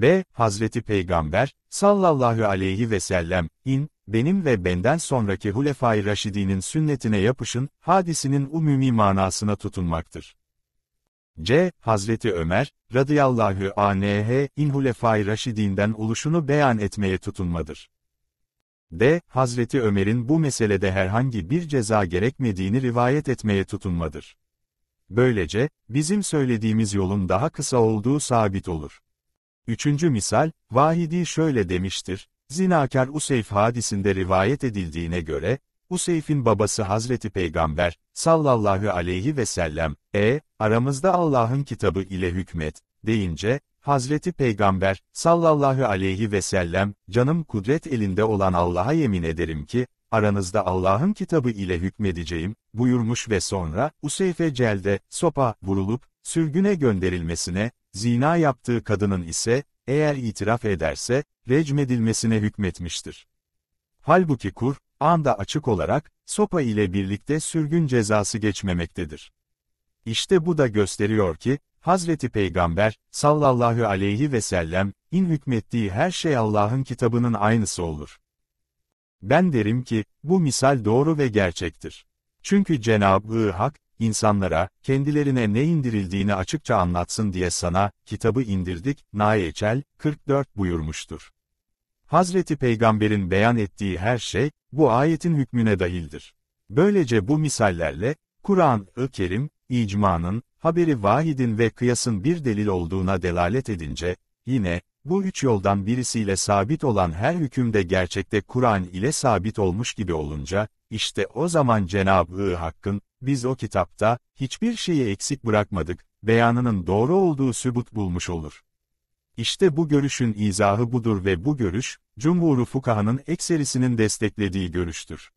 ve Hazreti Peygamber sallallahu aleyhi ve sellem in benim ve benden sonraki Hulefai Raşidi'nin sünnetine yapışın hadisinin umumi manasına tutunmaktır. C. Hazreti Ömer, radıyallahu anh, in Hulefai Raşidinden oluşunu beyan etmeye tutunmadır. D. Hazreti Ömer'in bu meselede herhangi bir ceza gerekmediğini rivayet etmeye tutunmadır. Böylece, bizim söylediğimiz yolun daha kısa olduğu sabit olur. Üçüncü misal, Vahidi şöyle demiştir, Zinakar Useyf hadisinde rivayet edildiğine göre, Useyf'in babası Hazreti Peygamber, sallallahu aleyhi ve sellem, e, aramızda Allah'ın kitabı ile hükmet, deyince, Hazreti Peygamber, sallallahu aleyhi ve sellem, canım kudret elinde olan Allah'a yemin ederim ki, aranızda Allah'ın kitabı ile hükmedeceğim, buyurmuş ve sonra, Useyfe Cel'de, sopa, vurulup, sürgüne gönderilmesine, zina yaptığı kadının ise, eğer itiraf ederse, recmedilmesine hükmetmiştir. Halbuki kur, anda açık olarak, sopa ile birlikte sürgün cezası geçmemektedir. İşte bu da gösteriyor ki, Hazreti Peygamber, sallallahu aleyhi ve sellem, in hükmettiği her şey Allah'ın kitabının aynısı olur. Ben derim ki, bu misal doğru ve gerçektir. Çünkü Cenab-ı Hak, İnsanlara kendilerine ne indirildiğini açıkça anlatsın diye sana, kitabı indirdik, Naeçel, 44 buyurmuştur. Hazreti Peygamber'in beyan ettiği her şey, bu ayetin hükmüne dahildir. Böylece bu misallerle, Kur'an-ı Kerim, icmanın, haberi vahidin ve kıyasın bir delil olduğuna delalet edince, yine, bu üç yoldan birisiyle sabit olan her hükümde gerçekte Kur'an ile sabit olmuş gibi olunca, işte o zaman Cenab-ı Hakk'ın, biz o kitapta, hiçbir şeyi eksik bırakmadık, beyanının doğru olduğu sübut bulmuş olur. İşte bu görüşün izahı budur ve bu görüş, cumhuru fukahanın ekserisinin desteklediği görüştür.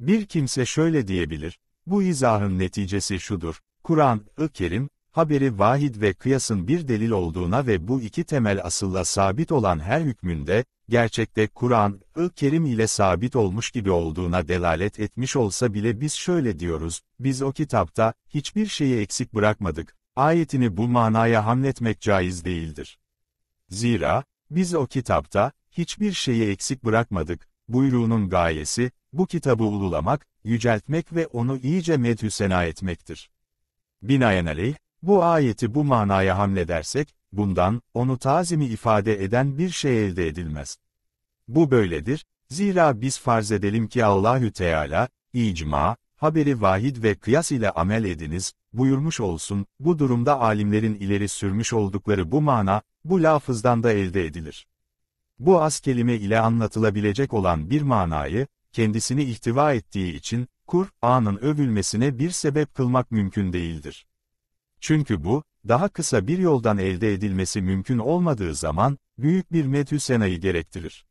Bir kimse şöyle diyebilir, bu izahın neticesi şudur, Kur'an-ı Kerim, haberi vahid ve kıyasın bir delil olduğuna ve bu iki temel asılla sabit olan her hükmünde, gerçekte Kur'an-ı Kerim ile sabit olmuş gibi olduğuna delalet etmiş olsa bile biz şöyle diyoruz, biz o kitapta, hiçbir şeyi eksik bırakmadık, ayetini bu manaya hamletmek caiz değildir. Zira, biz o kitapta, hiçbir şeyi eksik bırakmadık, buyruğunun gayesi, bu kitabı ululamak, yüceltmek ve onu iyice methüsena etmektir. Binaenaleyh, bu ayeti bu manaya hamledersek, Bundan, onu tazimi ifade eden bir şey elde edilmez. Bu böyledir, zira biz farz edelim ki Allahü Teala, icma, haberi vahid ve kıyas ile amel ediniz, buyurmuş olsun, bu durumda alimlerin ileri sürmüş oldukları bu mana, bu lafızdan da elde edilir. Bu az kelime ile anlatılabilecek olan bir manayı, kendisini ihtiva ettiği için, Kur'an'ın övülmesine bir sebep kılmak mümkün değildir. Çünkü bu, daha kısa bir yoldan elde edilmesi mümkün olmadığı zaman, büyük bir metüsenayı gerektirir.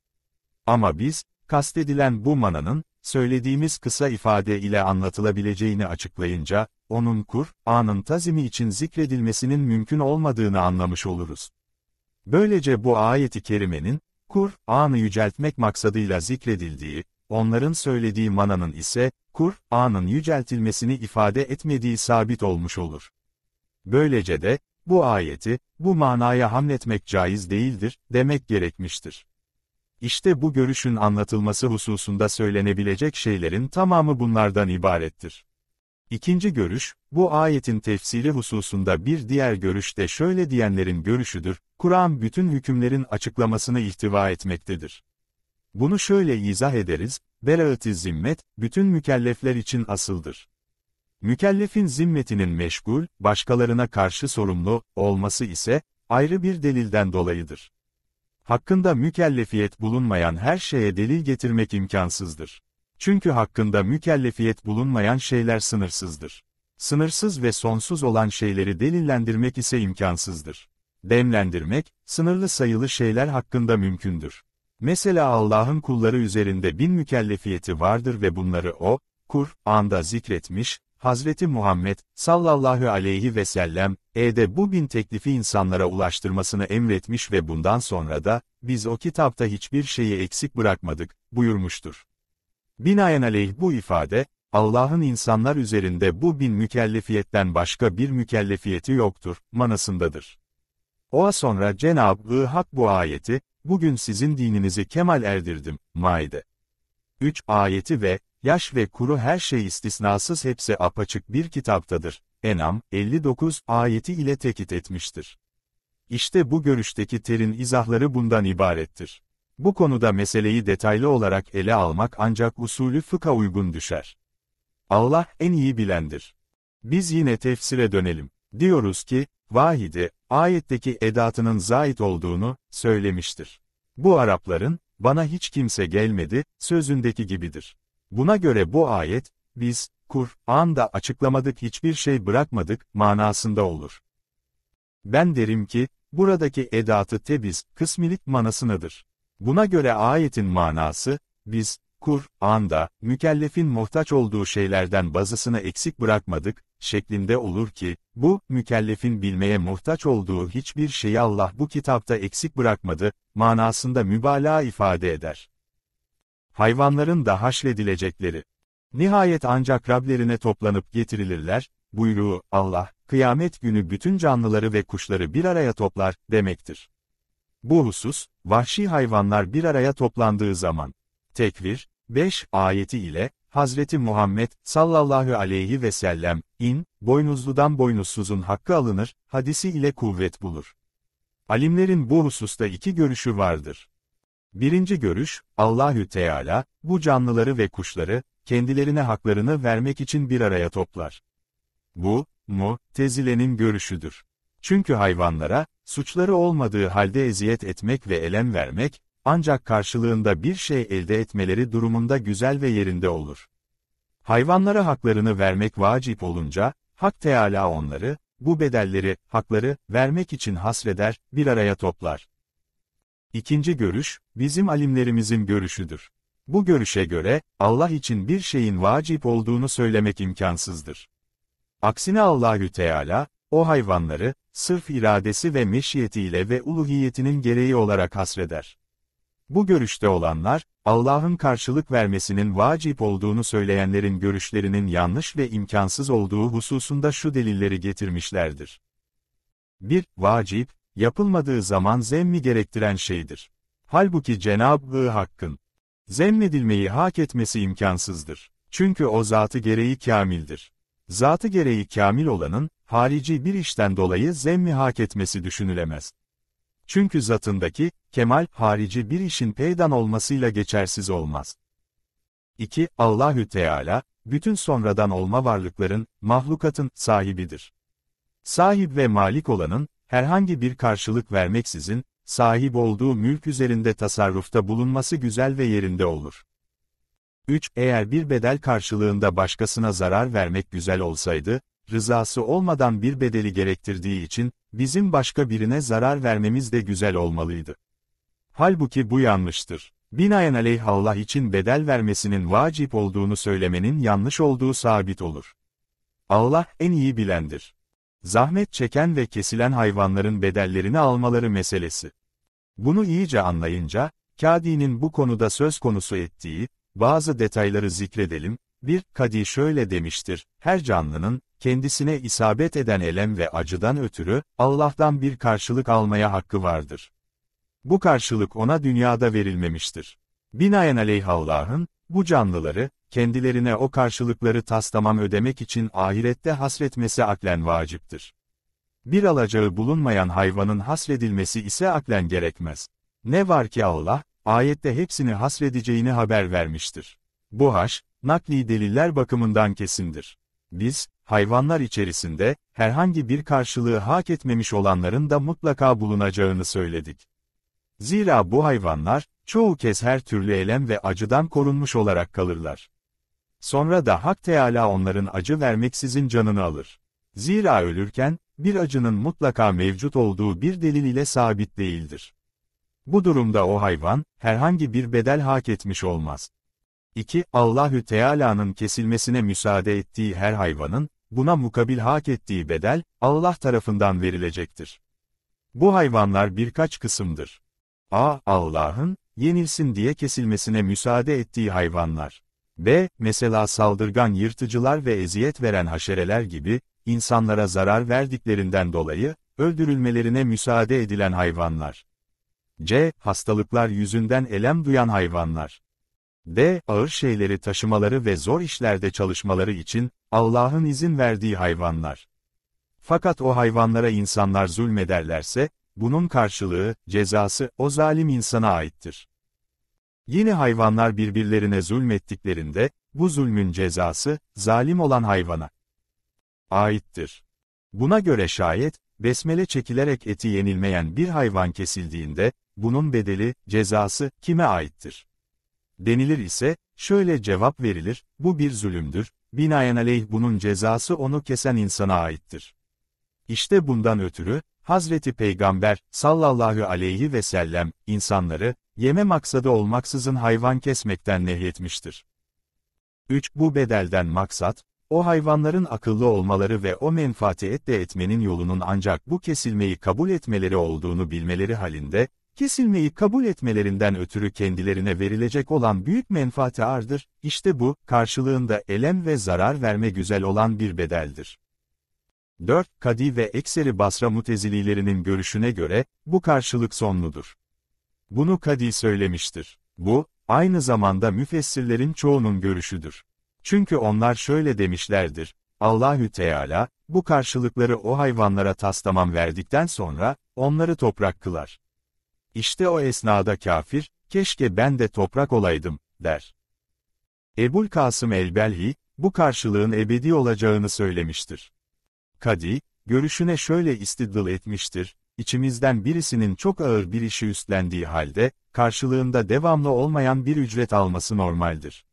Ama biz, kastedilen bu mananın, söylediğimiz kısa ifade ile anlatılabileceğini açıklayınca, onun kur, anın tazimi için zikredilmesinin mümkün olmadığını anlamış oluruz. Böylece bu ayeti kerimenin, kur, anı yüceltmek maksadıyla zikredildiği, onların söylediği mananın ise, kur, anın yüceltilmesini ifade etmediği sabit olmuş olur. Böylece de, bu ayeti, bu manaya hamletmek caiz değildir, demek gerekmiştir. İşte bu görüşün anlatılması hususunda söylenebilecek şeylerin tamamı bunlardan ibarettir. İkinci görüş, bu ayetin tefsiri hususunda bir diğer görüşte şöyle diyenlerin görüşüdür, Kur'an bütün hükümlerin açıklamasını ihtiva etmektedir. Bunu şöyle izah ederiz, beraat-i zimmet, bütün mükellefler için asıldır. Mükellefin zimmetinin meşgul, başkalarına karşı sorumlu, olması ise, ayrı bir delilden dolayıdır. Hakkında mükellefiyet bulunmayan her şeye delil getirmek imkansızdır. Çünkü hakkında mükellefiyet bulunmayan şeyler sınırsızdır. Sınırsız ve sonsuz olan şeyleri delillendirmek ise imkansızdır. Demlendirmek, sınırlı sayılı şeyler hakkında mümkündür. Mesela Allah'ın kulları üzerinde bin mükellefiyeti vardır ve bunları O, Kur'an'da zikretmiş, Hazreti Muhammed, sallallahu aleyhi ve sellem, E'de bu bin teklifi insanlara ulaştırmasını emretmiş ve bundan sonra da, biz o kitapta hiçbir şeyi eksik bırakmadık, buyurmuştur. Binaenaleyh bu ifade, Allah'ın insanlar üzerinde bu bin mükellefiyetten başka bir mükellefiyeti yoktur, manasındadır. Oa sonra Cenab-ı Hak bu ayeti, bugün sizin dininizi kemal erdirdim, Maide. 3 ayeti ve, Yaş ve kuru her şey istisnasız hepsi apaçık bir kitaptadır. Enam, 59, ayeti ile tekit etmiştir. İşte bu görüşteki terin izahları bundan ibarettir. Bu konuda meseleyi detaylı olarak ele almak ancak usulü fıkha uygun düşer. Allah en iyi bilendir. Biz yine tefsire dönelim. Diyoruz ki, vahidi, ayetteki edatının zait olduğunu söylemiştir. Bu Arapların, bana hiç kimse gelmedi, sözündeki gibidir. Buna göre bu ayet, biz, Kur'an'da açıklamadık hiçbir şey bırakmadık manasında olur. Ben derim ki, buradaki edatı tebiz, kısmilik manasınadır. Buna göre ayetin manası, biz, Kur'an'da, mükellefin muhtaç olduğu şeylerden bazısını eksik bırakmadık, şeklinde olur ki, bu, mükellefin bilmeye muhtaç olduğu hiçbir şeyi Allah bu kitapta eksik bırakmadı, manasında mübalağa ifade eder hayvanların da haşredilecekleri. Nihayet ancak Rablerine toplanıp getirilirler, buyruğu, Allah, kıyamet günü bütün canlıları ve kuşları bir araya toplar, demektir. Bu husus, vahşi hayvanlar bir araya toplandığı zaman, Tekvir, 5 ayeti ile, Hazreti Muhammed, sallallahu aleyhi ve sellem, in, boynuzludan boynuzsuzun hakkı alınır, hadisi ile kuvvet bulur. Alimlerin bu hususta iki görüşü vardır. Birinci görüş, Allahü Teala, bu canlıları ve kuşları, kendilerine haklarını vermek için bir araya toplar. Bu, mu, tezilenin görüşüdür. Çünkü hayvanlara, suçları olmadığı halde eziyet etmek ve elem vermek, ancak karşılığında bir şey elde etmeleri durumunda güzel ve yerinde olur. Hayvanlara haklarını vermek vacip olunca, Hak Teala onları, bu bedelleri, hakları, vermek için hasreder, bir araya toplar. İkinci görüş, bizim alimlerimizin görüşüdür. Bu görüşe göre, Allah için bir şeyin vacip olduğunu söylemek imkansızdır. Aksine Allahü Teala, o hayvanları, sırf iradesi ve meşiyetiyle ve uluhiyetinin gereği olarak hasreder. Bu görüşte olanlar, Allah'ın karşılık vermesinin vacip olduğunu söyleyenlerin görüşlerinin yanlış ve imkansız olduğu hususunda şu delilleri getirmişlerdir. 1. Vacip, yapılmadığı zaman zemmi gerektiren şeydir. Halbuki Cenab-ı Hakk'ın zemmedilmeyi hak etmesi imkansızdır. Çünkü o zatı gereği kamildir. Zatı gereği kamil olanın, harici bir işten dolayı zemmi hak etmesi düşünülemez. Çünkü zatındaki, kemal, harici bir işin peydan olmasıyla geçersiz olmaz. 2. Allahü Teala, bütün sonradan olma varlıkların, mahlukatın, sahibidir. Sahip ve malik olanın, herhangi bir karşılık vermeksizin, sahip olduğu mülk üzerinde tasarrufta bulunması güzel ve yerinde olur. 3. Eğer bir bedel karşılığında başkasına zarar vermek güzel olsaydı, rızası olmadan bir bedeli gerektirdiği için, bizim başka birine zarar vermemiz de güzel olmalıydı. Halbuki bu yanlıştır. Binaenaleyh Allah için bedel vermesinin vacip olduğunu söylemenin yanlış olduğu sabit olur. Allah en iyi bilendir zahmet çeken ve kesilen hayvanların bedellerini almaları meselesi. Bunu iyice anlayınca, Kadi'nin bu konuda söz konusu ettiği, bazı detayları zikredelim, bir, Kadi şöyle demiştir, her canlının, kendisine isabet eden elem ve acıdan ötürü, Allah'tan bir karşılık almaya hakkı vardır. Bu karşılık ona dünyada verilmemiştir. Binaenaleyh Allah'ın, bu canlıları, kendilerine o karşılıkları taslamam ödemek için ahirette hasretmesi aklen vaciptir. Bir alacağı bulunmayan hayvanın hasredilmesi ise aklen gerekmez. Ne var ki Allah, ayette hepsini hasredeceğini haber vermiştir. Bu haş, nakli deliller bakımından kesindir. Biz, hayvanlar içerisinde, herhangi bir karşılığı hak etmemiş olanların da mutlaka bulunacağını söyledik. Zira bu hayvanlar, çoğu kez her türlü elem ve acıdan korunmuş olarak kalırlar. Sonra da Hak Teala onların acı vermeksizin canını alır. Zira ölürken, bir acının mutlaka mevcut olduğu bir delil ile sabit değildir. Bu durumda o hayvan, herhangi bir bedel hak etmiş olmaz. 2. Allahü Teala'nın kesilmesine müsaade ettiği her hayvanın, buna mukabil hak ettiği bedel, Allah tarafından verilecektir. Bu hayvanlar birkaç kısımdır. A. Allah'ın, yenilsin diye kesilmesine müsaade ettiği hayvanlar. B. Mesela saldırgan yırtıcılar ve eziyet veren haşereler gibi, insanlara zarar verdiklerinden dolayı, öldürülmelerine müsaade edilen hayvanlar. C. Hastalıklar yüzünden elem duyan hayvanlar. D. Ağır şeyleri taşımaları ve zor işlerde çalışmaları için, Allah'ın izin verdiği hayvanlar. Fakat o hayvanlara insanlar zulmederlerse, bunun karşılığı, cezası, o zalim insana aittir. Yine hayvanlar birbirlerine zulmettiklerinde, bu zulmün cezası, zalim olan hayvana aittir. Buna göre şayet, besmele çekilerek eti yenilmeyen bir hayvan kesildiğinde, bunun bedeli, cezası, kime aittir? Denilir ise, şöyle cevap verilir, bu bir zulümdür, binaenaleyh bunun cezası onu kesen insana aittir. İşte bundan ötürü, Hazreti Peygamber, sallallahu aleyhi ve sellem, insanları, yeme maksadı olmaksızın hayvan kesmekten nehyetmiştir. 3. Bu bedelden maksat, o hayvanların akıllı olmaları ve o menfaati elde etmenin yolunun ancak bu kesilmeyi kabul etmeleri olduğunu bilmeleri halinde, kesilmeyi kabul etmelerinden ötürü kendilerine verilecek olan büyük menfaati ardır, işte bu, karşılığında elem ve zarar verme güzel olan bir bedeldir. 4. Kadi ve Ekseri Basra mutezililerinin görüşüne göre, bu karşılık sonludur. Bunu Kadi söylemiştir. Bu, aynı zamanda müfessirlerin çoğunun görüşüdür. Çünkü onlar şöyle demişlerdir, Allahü Teala, bu karşılıkları o hayvanlara taslamam verdikten sonra, onları toprak kılar. İşte o esnada kafir, keşke ben de toprak olaydım, der. Ebul Kasım el-Belhi, bu karşılığın ebedi olacağını söylemiştir. Kadi, görüşüne şöyle istidlal etmiştir, içimizden birisinin çok ağır bir işi üstlendiği halde, karşılığında devamlı olmayan bir ücret alması normaldir.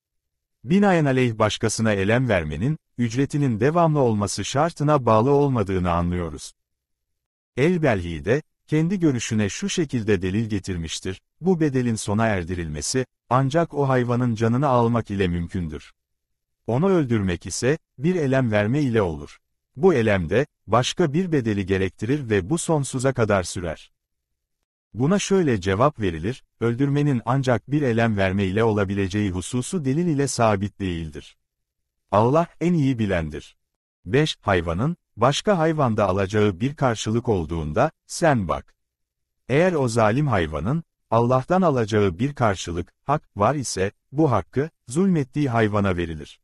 Binaenaleyh başkasına elem vermenin, ücretinin devamlı olması şartına bağlı olmadığını anlıyoruz. El-Belhi de, kendi görüşüne şu şekilde delil getirmiştir, bu bedelin sona erdirilmesi, ancak o hayvanın canını almak ile mümkündür. Onu öldürmek ise, bir elem verme ile olur. Bu elemde başka bir bedeli gerektirir ve bu sonsuza kadar sürer. Buna şöyle cevap verilir, öldürmenin ancak bir elem verme ile olabileceği hususu delil ile sabit değildir. Allah en iyi bilendir. 5. Hayvanın, başka hayvanda alacağı bir karşılık olduğunda, sen bak. Eğer o zalim hayvanın, Allah'tan alacağı bir karşılık, hak, var ise, bu hakkı, zulmettiği hayvana verilir.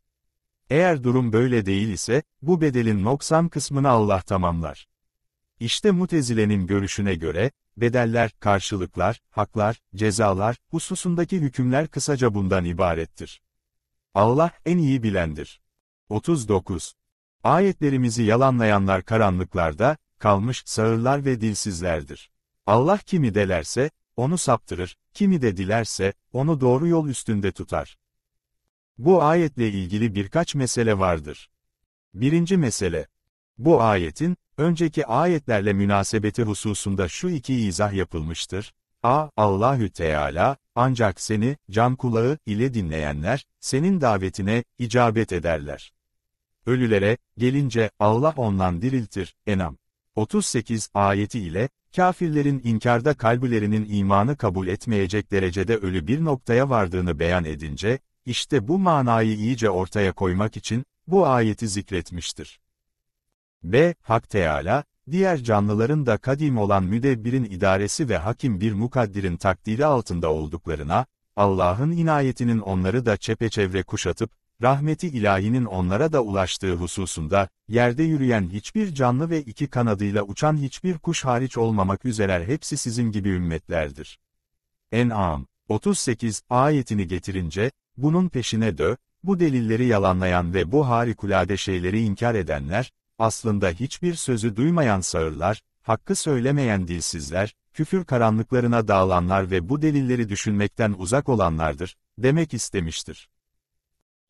Eğer durum böyle değil ise, bu bedelin noksan kısmını Allah tamamlar. İşte Mutezile'nin görüşüne göre, bedeller, karşılıklar, haklar, cezalar, hususundaki hükümler kısaca bundan ibarettir. Allah en iyi bilendir. 39. Ayetlerimizi yalanlayanlar karanlıklarda, kalmış sağırlar ve dilsizlerdir. Allah kimi delerse, onu saptırır, kimi de dilerse, onu doğru yol üstünde tutar. Bu ayetle ilgili birkaç mesele vardır. Birinci mesele. Bu ayetin, önceki ayetlerle münasebeti hususunda şu iki izah yapılmıştır. A. Allahü Teala, ancak seni, can kulağı ile dinleyenler, senin davetine, icabet ederler. Ölülere, gelince, Allah ondan diriltir, Enam. 38 ayeti ile, kafirlerin inkarda kalbilerinin imanı kabul etmeyecek derecede ölü bir noktaya vardığını beyan edince, işte bu manayı iyice ortaya koymak için, bu ayeti zikretmiştir. B. Hak Teala, diğer canlıların da kadim olan müdebbirin idaresi ve hakim bir mukaddirin takdiri altında olduklarına, Allah'ın inayetinin onları da çepeçevre kuşatıp, rahmeti ilahinin onlara da ulaştığı hususunda, yerde yürüyen hiçbir canlı ve iki kanadıyla uçan hiçbir kuş hariç olmamak üzere hepsi sizin gibi ümmetlerdir. En'am 38 ayetini getirince, bunun peşine dö, bu delilleri yalanlayan ve bu harikulade şeyleri inkar edenler, aslında hiçbir sözü duymayan sağırlar, hakkı söylemeyen dilsizler, küfür karanlıklarına dağılanlar ve bu delilleri düşünmekten uzak olanlardır, demek istemiştir.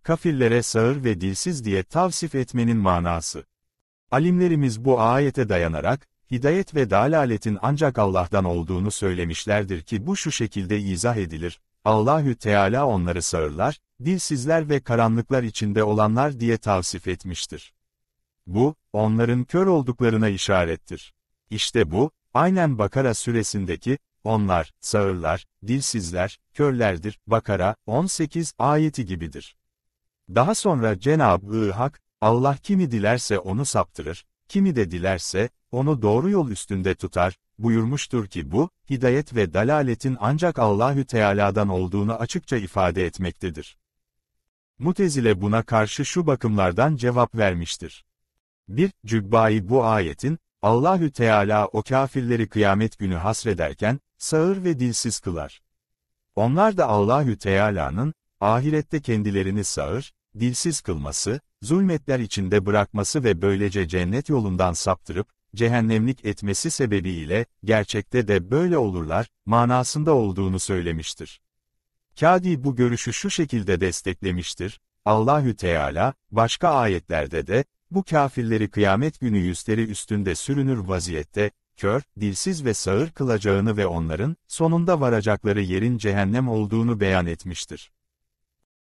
Kafirlere sağır ve dilsiz diye tavsif etmenin manası. Alimlerimiz bu ayete dayanarak, hidayet ve dalaletin ancak Allah'tan olduğunu söylemişlerdir ki bu şu şekilde izah edilir. Allahü Teala onları sağırlar, dilsizler ve karanlıklar içinde olanlar diye tavsif etmiştir. Bu, onların kör olduklarına işarettir. İşte bu, aynen Bakara suresindeki, onlar, sağırlar, dilsizler, körlerdir, Bakara 18 ayeti gibidir. Daha sonra Cenab-ı Hak, Allah kimi dilerse onu saptırır, kimi de dilerse, onu doğru yol üstünde tutar, buyurmuştur ki bu, hidayet ve dalaletin ancak Allahü Teala'dan olduğunu açıkça ifade etmektedir. Mutezile buna karşı şu bakımlardan cevap vermiştir. 1. Cübbai bu ayetin, Allahü Teala o kafirleri kıyamet günü hasrederken, sağır ve dilsiz kılar. Onlar da Allahü Teala'nın, ahirette kendilerini sağır, dilsiz kılması, zulmetler içinde bırakması ve böylece cennet yolundan saptırıp, cehennemlik etmesi sebebiyle, gerçekte de böyle olurlar, manasında olduğunu söylemiştir. Kadi bu görüşü şu şekilde desteklemiştir, Allahü Teala, başka ayetlerde de, bu kafirleri kıyamet günü yüzleri üstünde sürünür vaziyette, kör, dilsiz ve sağır kılacağını ve onların, sonunda varacakları yerin cehennem olduğunu beyan etmiştir.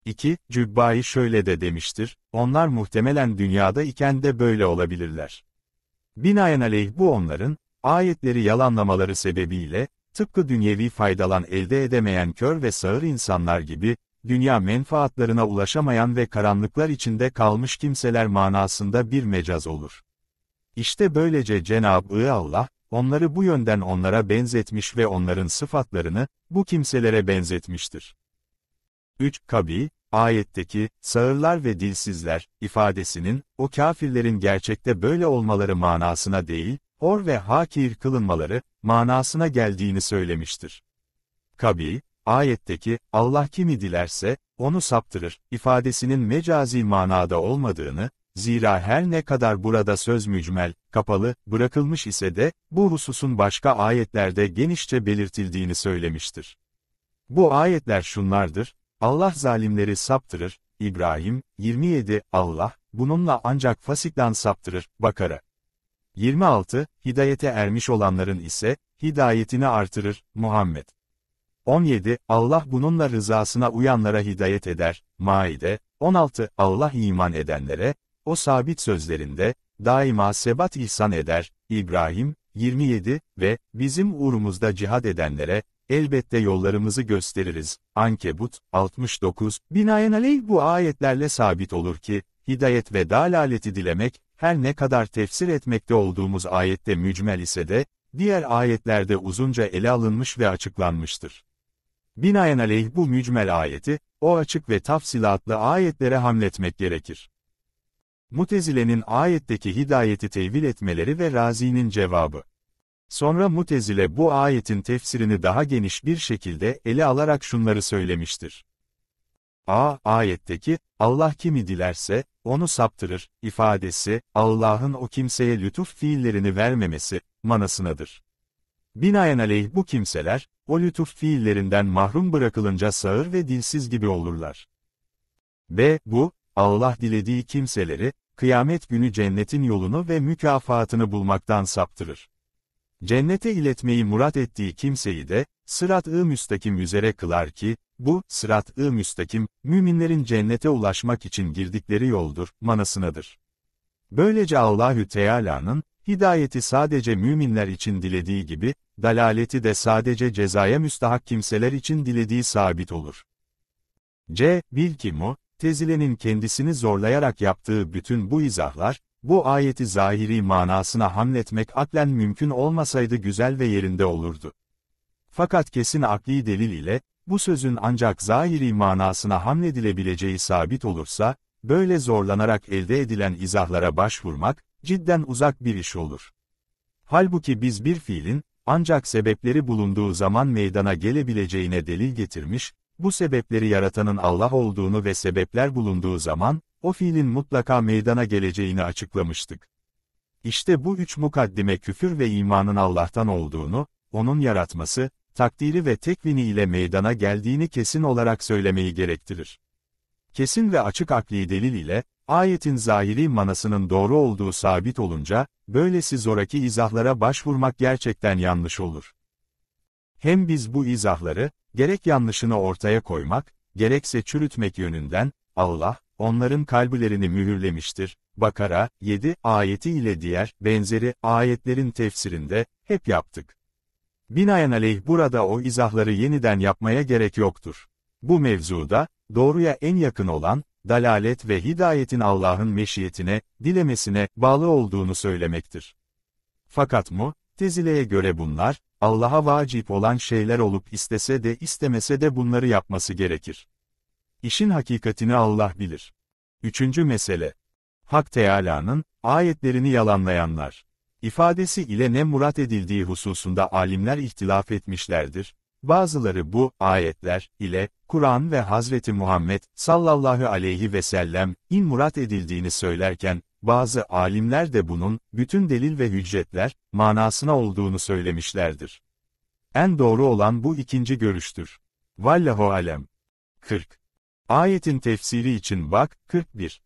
2. Cübbai şöyle de demiştir, onlar muhtemelen dünyada iken de böyle olabilirler. Binaenaleyh bu onların, ayetleri yalanlamaları sebebiyle, tıpkı dünyevi faydalan elde edemeyen kör ve sağır insanlar gibi, dünya menfaatlarına ulaşamayan ve karanlıklar içinde kalmış kimseler manasında bir mecaz olur. İşte böylece Cenab-ı Allah, onları bu yönden onlara benzetmiş ve onların sıfatlarını, bu kimselere benzetmiştir. 3. Kabi, Ayetteki, sağırlar ve dilsizler, ifadesinin, o kafirlerin gerçekte böyle olmaları manasına değil, hor ve hakir kılınmaları, manasına geldiğini söylemiştir. Kabi, ayetteki, Allah kimi dilerse, onu saptırır, ifadesinin mecazi manada olmadığını, zira her ne kadar burada söz mücmel, kapalı, bırakılmış ise de, bu hususun başka ayetlerde genişçe belirtildiğini söylemiştir. Bu ayetler şunlardır, Allah zalimleri saptırır, İbrahim, 27, Allah, bununla ancak fasiktan saptırır, Bakara. 26, hidayete ermiş olanların ise, hidayetini artırır, Muhammed. 17, Allah bununla rızasına uyanlara hidayet eder, Maide. 16, Allah iman edenlere, o sabit sözlerinde, daima sebat ihsan eder, İbrahim, 27, ve, bizim uğrumuzda cihad edenlere, elbette yollarımızı gösteririz. Ankebut, 69, binaenaleyh bu ayetlerle sabit olur ki, hidayet ve dalaleti dilemek, her ne kadar tefsir etmekte olduğumuz ayette mücmel ise de, diğer ayetlerde uzunca ele alınmış ve açıklanmıştır. Binaenaleyh bu mücmel ayeti, o açık ve tafsilatlı ayetlere hamletmek gerekir. Mutezile'nin ayetteki hidayeti tevil etmeleri ve Razi'nin cevabı Sonra Mutezile bu ayetin tefsirini daha geniş bir şekilde ele alarak şunları söylemiştir. A. Ayetteki, Allah kimi dilerse, onu saptırır, ifadesi, Allah'ın o kimseye lütuf fiillerini vermemesi, manasınadır. Binaenaleyh bu kimseler, o lütuf fiillerinden mahrum bırakılınca sağır ve dilsiz gibi olurlar. B. Bu, Allah dilediği kimseleri, kıyamet günü cennetin yolunu ve mükafatını bulmaktan saptırır. Cennete iletmeyi murat ettiği kimseyi de, sırat-ı müstakim üzere kılar ki, bu, sırat-ı müstakim, müminlerin cennete ulaşmak için girdikleri yoldur, manasınadır. Böylece Allahü Teala'nın, hidayeti sadece müminler için dilediği gibi, dalaleti de sadece cezaya müstahak kimseler için dilediği sabit olur. C. Bil ki mu, tezilenin kendisini zorlayarak yaptığı bütün bu izahlar, bu ayeti zahiri manasına hamletmek aklen mümkün olmasaydı güzel ve yerinde olurdu. Fakat kesin akli delil ile, bu sözün ancak zahiri manasına hamledilebileceği sabit olursa, böyle zorlanarak elde edilen izahlara başvurmak, cidden uzak bir iş olur. Halbuki biz bir fiilin, ancak sebepleri bulunduğu zaman meydana gelebileceğine delil getirmiş, bu sebepleri yaratanın Allah olduğunu ve sebepler bulunduğu zaman, o fiilin mutlaka meydana geleceğini açıklamıştık. İşte bu üç mukaddime küfür ve imanın Allah'tan olduğunu, onun yaratması, takdiri ve tekvini ile meydana geldiğini kesin olarak söylemeyi gerektirir. Kesin ve açık akli delil ile, ayetin zahiri manasının doğru olduğu sabit olunca, böylesi zoraki izahlara başvurmak gerçekten yanlış olur. Hem biz bu izahları, gerek yanlışını ortaya koymak, gerekse çürütmek yönünden, Allah, onların kalbilerini mühürlemiştir. Bakara 7 ayeti ile diğer benzeri ayetlerin tefsirinde hep yaptık. Binaenaleyh burada o izahları yeniden yapmaya gerek yoktur. Bu mevzuda, doğruya en yakın olan, dalalet ve hidayetin Allah'ın meşiyetine, dilemesine bağlı olduğunu söylemektir. Fakat mu, tezileye göre bunlar, Allah'a vacip olan şeyler olup istese de istemese de bunları yapması gerekir. İşin hakikatini Allah bilir. Üçüncü mesele. Hak Teala'nın, ayetlerini yalanlayanlar, ifadesi ile ne murat edildiği hususunda alimler ihtilaf etmişlerdir. Bazıları bu ayetler ile Kur'an ve Hazreti Muhammed sallallahu aleyhi ve sellem in murat edildiğini söylerken bazı alimler de bunun bütün delil ve hücretler manasına olduğunu söylemişlerdir. En doğru olan bu ikinci görüştür. Vallahu alem. 40 Ayetin tefsiri için bak, 41.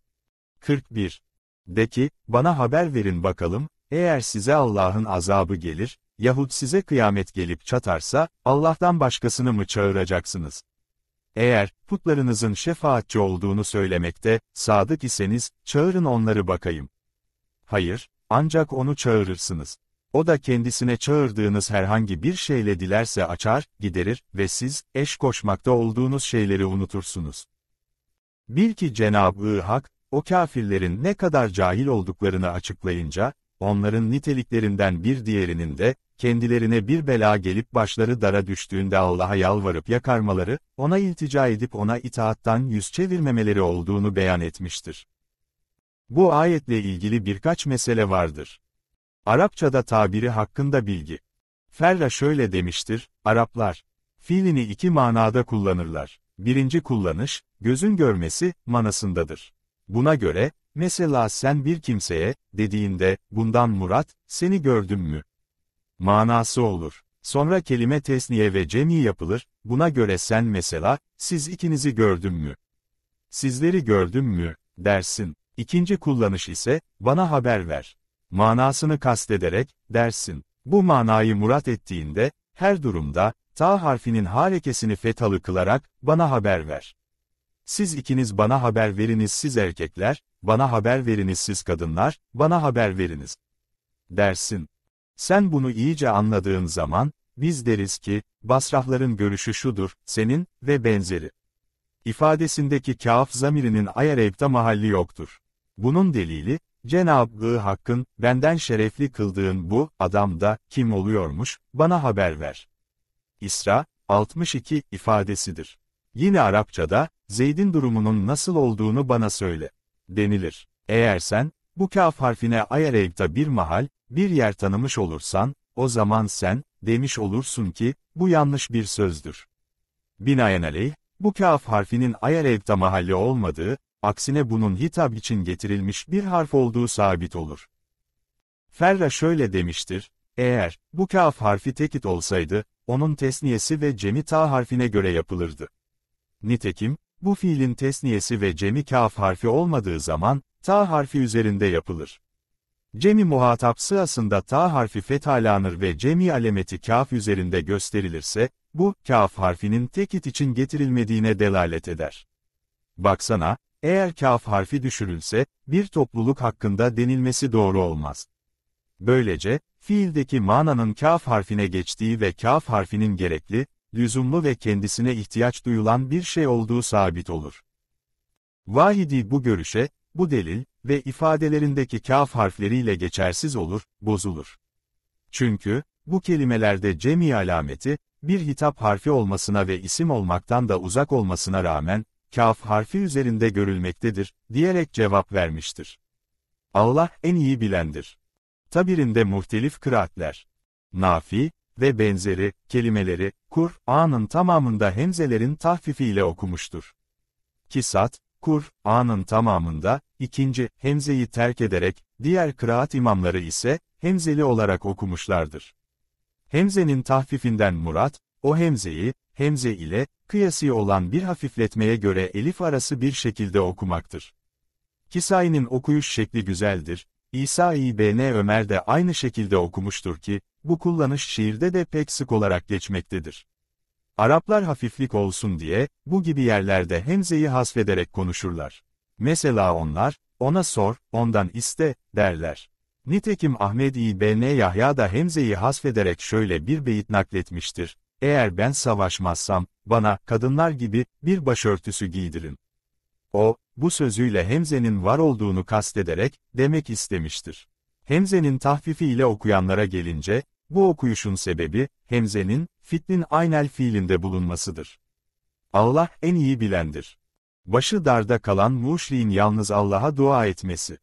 41. De ki, bana haber verin bakalım, eğer size Allah'ın azabı gelir, yahut size kıyamet gelip çatarsa, Allah'tan başkasını mı çağıracaksınız? Eğer, putlarınızın şefaatçi olduğunu söylemekte, sadık iseniz, çağırın onları bakayım. Hayır, ancak onu çağırırsınız. O da kendisine çağırdığınız herhangi bir şeyle dilerse açar, giderir ve siz, eş koşmakta olduğunuz şeyleri unutursunuz. Bil ki Cenab-ı Hak, o kafirlerin ne kadar cahil olduklarını açıklayınca, onların niteliklerinden bir diğerinin de, kendilerine bir bela gelip başları dara düştüğünde Allah'a yalvarıp yakarmaları, ona iltica edip ona itaattan yüz çevirmemeleri olduğunu beyan etmiştir. Bu ayetle ilgili birkaç mesele vardır. Arapçada tabiri hakkında bilgi. Ferra şöyle demiştir, Araplar, fiilini iki manada kullanırlar. Birinci kullanış, gözün görmesi, manasındadır. Buna göre, mesela sen bir kimseye, dediğinde, bundan murat, seni gördüm mü? Manası olur. Sonra kelime tesniye ve cemi yapılır, buna göre sen mesela, siz ikinizi gördüm mü? Sizleri gördüm mü? dersin. İkinci kullanış ise, bana haber ver. Manasını kastederek, dersin. Bu manayı murat ettiğinde, her durumda, ta harfinin harekesini fethalı kılarak, bana haber ver. Siz ikiniz bana haber veriniz siz erkekler, bana haber veriniz siz kadınlar, bana haber veriniz. Dersin. Sen bunu iyice anladığın zaman, biz deriz ki, basrafların görüşü şudur, senin ve benzeri. İfadesindeki kaf zamirinin ayarevta mahalli yoktur. Bunun delili, Cenab-ı Hakk'ın, benden şerefli kıldığın bu, adam da, kim oluyormuş, bana haber ver. İsra, 62 ifadesidir. Yine Arapçada, Zeyd'in durumunun nasıl olduğunu bana söyle, denilir. Eğer sen, bu kaf harfine ayarevta bir mahal, bir yer tanımış olursan, o zaman sen, demiş olursun ki, bu yanlış bir sözdür. Binaenaleyh, bu kaf harfinin ayarevta mahalli olmadığı, aksine bunun hitap için getirilmiş bir harf olduğu sabit olur. Ferra şöyle demiştir, eğer, bu kaf harfi tekit olsaydı, onun tesniyesi ve cemi ta harfine göre yapılırdı. Nitekim, bu fiilin tesniyesi ve cemi kaf harfi olmadığı zaman, ta harfi üzerinde yapılır. Cemi muhatap sırasında ta harfi fethalanır ve cemi alemeti kaf üzerinde gösterilirse, bu, kaf harfinin tekit için getirilmediğine delalet eder. Baksana, eğer kaf harfi düşürülse, bir topluluk hakkında denilmesi doğru olmaz. Böylece, fiildeki mananın kaf harfine geçtiği ve kaf harfinin gerekli, lüzumlu ve kendisine ihtiyaç duyulan bir şey olduğu sabit olur. Vahidi bu görüşe, bu delil ve ifadelerindeki kaf harfleriyle geçersiz olur, bozulur. Çünkü, bu kelimelerde cemi alameti, bir hitap harfi olmasına ve isim olmaktan da uzak olmasına rağmen, kaf harfi üzerinde görülmektedir, diyerek cevap vermiştir. Allah en iyi bilendir. Tabirinde muhtelif kıraatler, nafi ve benzeri kelimeleri Kur'an'ın tamamında hemzelerin tahfifiyle okumuştur. Kisat, Kur'an'ın tamamında ikinci hemzeyi terk ederek diğer kıraat imamları ise hemzeli olarak okumuşlardır. Hemzenin tahfifinden murat, o hemzeyi, hemze ile, kıyasi olan bir hafifletmeye göre elif arası bir şekilde okumaktır. Kisai'nin okuyuş şekli güzeldir, İsa İbn Ömer de aynı şekilde okumuştur ki, bu kullanış şiirde de pek sık olarak geçmektedir. Araplar hafiflik olsun diye, bu gibi yerlerde hemzeyi hasfederek konuşurlar. Mesela onlar, ona sor, ondan iste, derler. Nitekim Ahmed İbn Yahya da hemzeyi hasfederek şöyle bir beyit nakletmiştir. Eğer ben savaşmazsam, bana, kadınlar gibi, bir başörtüsü giydirin. O, bu sözüyle Hemze'nin var olduğunu kastederek, demek istemiştir. Hemze'nin tahfifi ile okuyanlara gelince, bu okuyuşun sebebi, Hemze'nin, fitnin aynel fiilinde bulunmasıdır. Allah en iyi bilendir. Başı darda kalan muşriğin yalnız Allah'a dua etmesi.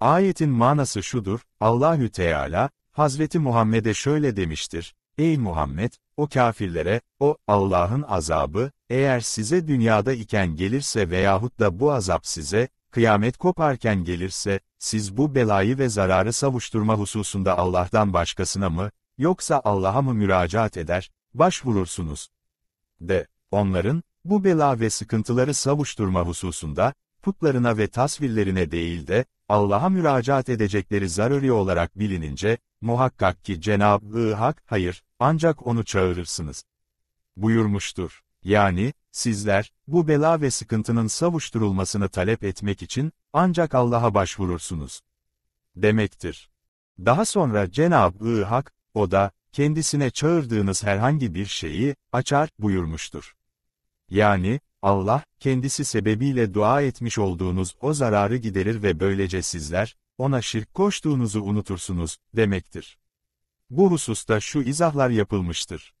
Ayetin manası şudur, Allahü Teala, Hazreti Muhammed'e şöyle demiştir, Ey Muhammed, o kafirlere, o, Allah'ın azabı, eğer size dünyada iken gelirse veyahut da bu azap size, kıyamet koparken gelirse, siz bu belayı ve zararı savuşturma hususunda Allah'tan başkasına mı, yoksa Allah'a mı müracaat eder, başvurursunuz? De, onların, bu bela ve sıkıntıları savuşturma hususunda, putlarına ve tasvirlerine değil de, Allah'a müracaat edecekleri zararı olarak bilinince, muhakkak ki Cenab-ı Hak hayır, ancak onu çağırırsınız. Buyurmuştur. Yani, sizler, bu bela ve sıkıntının savuşturulmasını talep etmek için, ancak Allah'a başvurursunuz. Demektir. Daha sonra Cenab-ı Hak, o da, kendisine çağırdığınız herhangi bir şeyi, açar, buyurmuştur. Yani, Allah, kendisi sebebiyle dua etmiş olduğunuz o zararı giderir ve böylece sizler, ona şirk koştuğunuzu unutursunuz, demektir. Bu hususta şu izahlar yapılmıştır.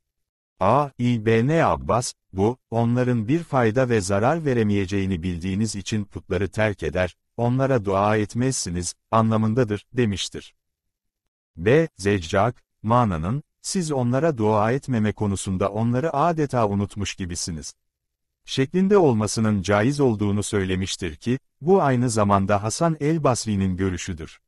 A. İbn Abbas, bu, onların bir fayda ve zarar veremeyeceğini bildiğiniz için putları terk eder, onlara dua etmezsiniz, anlamındadır, demiştir. B. Zeccak, mananın, siz onlara dua etmeme konusunda onları adeta unutmuş gibisiniz şeklinde olmasının caiz olduğunu söylemiştir ki, bu aynı zamanda Hasan el-Basri'nin görüşüdür.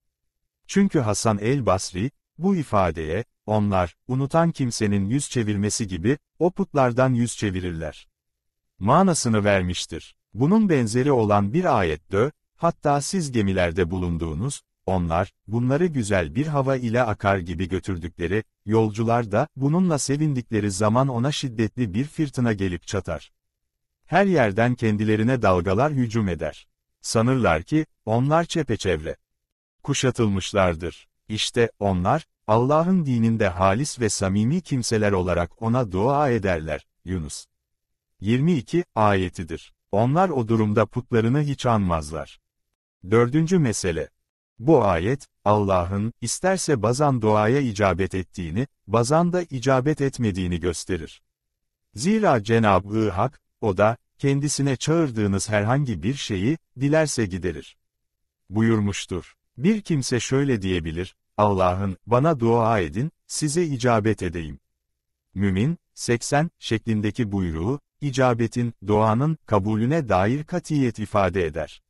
Çünkü Hasan el-Basri, bu ifadeye, onlar, unutan kimsenin yüz çevirmesi gibi, o putlardan yüz çevirirler. Manasını vermiştir. Bunun benzeri olan bir ayet de, hatta siz gemilerde bulunduğunuz, onlar, bunları güzel bir hava ile akar gibi götürdükleri, yolcular da, bununla sevindikleri zaman ona şiddetli bir fırtına gelip çatar. Her yerden kendilerine dalgalar hücum eder. Sanırlar ki, onlar çepeçevre. Kuşatılmışlardır. İşte onlar, Allah'ın dininde halis ve samimi kimseler olarak ona dua ederler. Yunus 22 ayetidir. Onlar o durumda putlarını hiç anmazlar. Dördüncü mesele. Bu ayet, Allah'ın, isterse bazan duaya icabet ettiğini, bazan da icabet etmediğini gösterir. Zira Cenab-ı Hak, o da, kendisine çağırdığınız herhangi bir şeyi, dilerse giderir. Buyurmuştur. Bir kimse şöyle diyebilir, Allah'ın, bana dua edin, size icabet edeyim. Mümin, 80, şeklindeki buyruğu, icabetin, duanın, kabulüne dair katiyet ifade eder.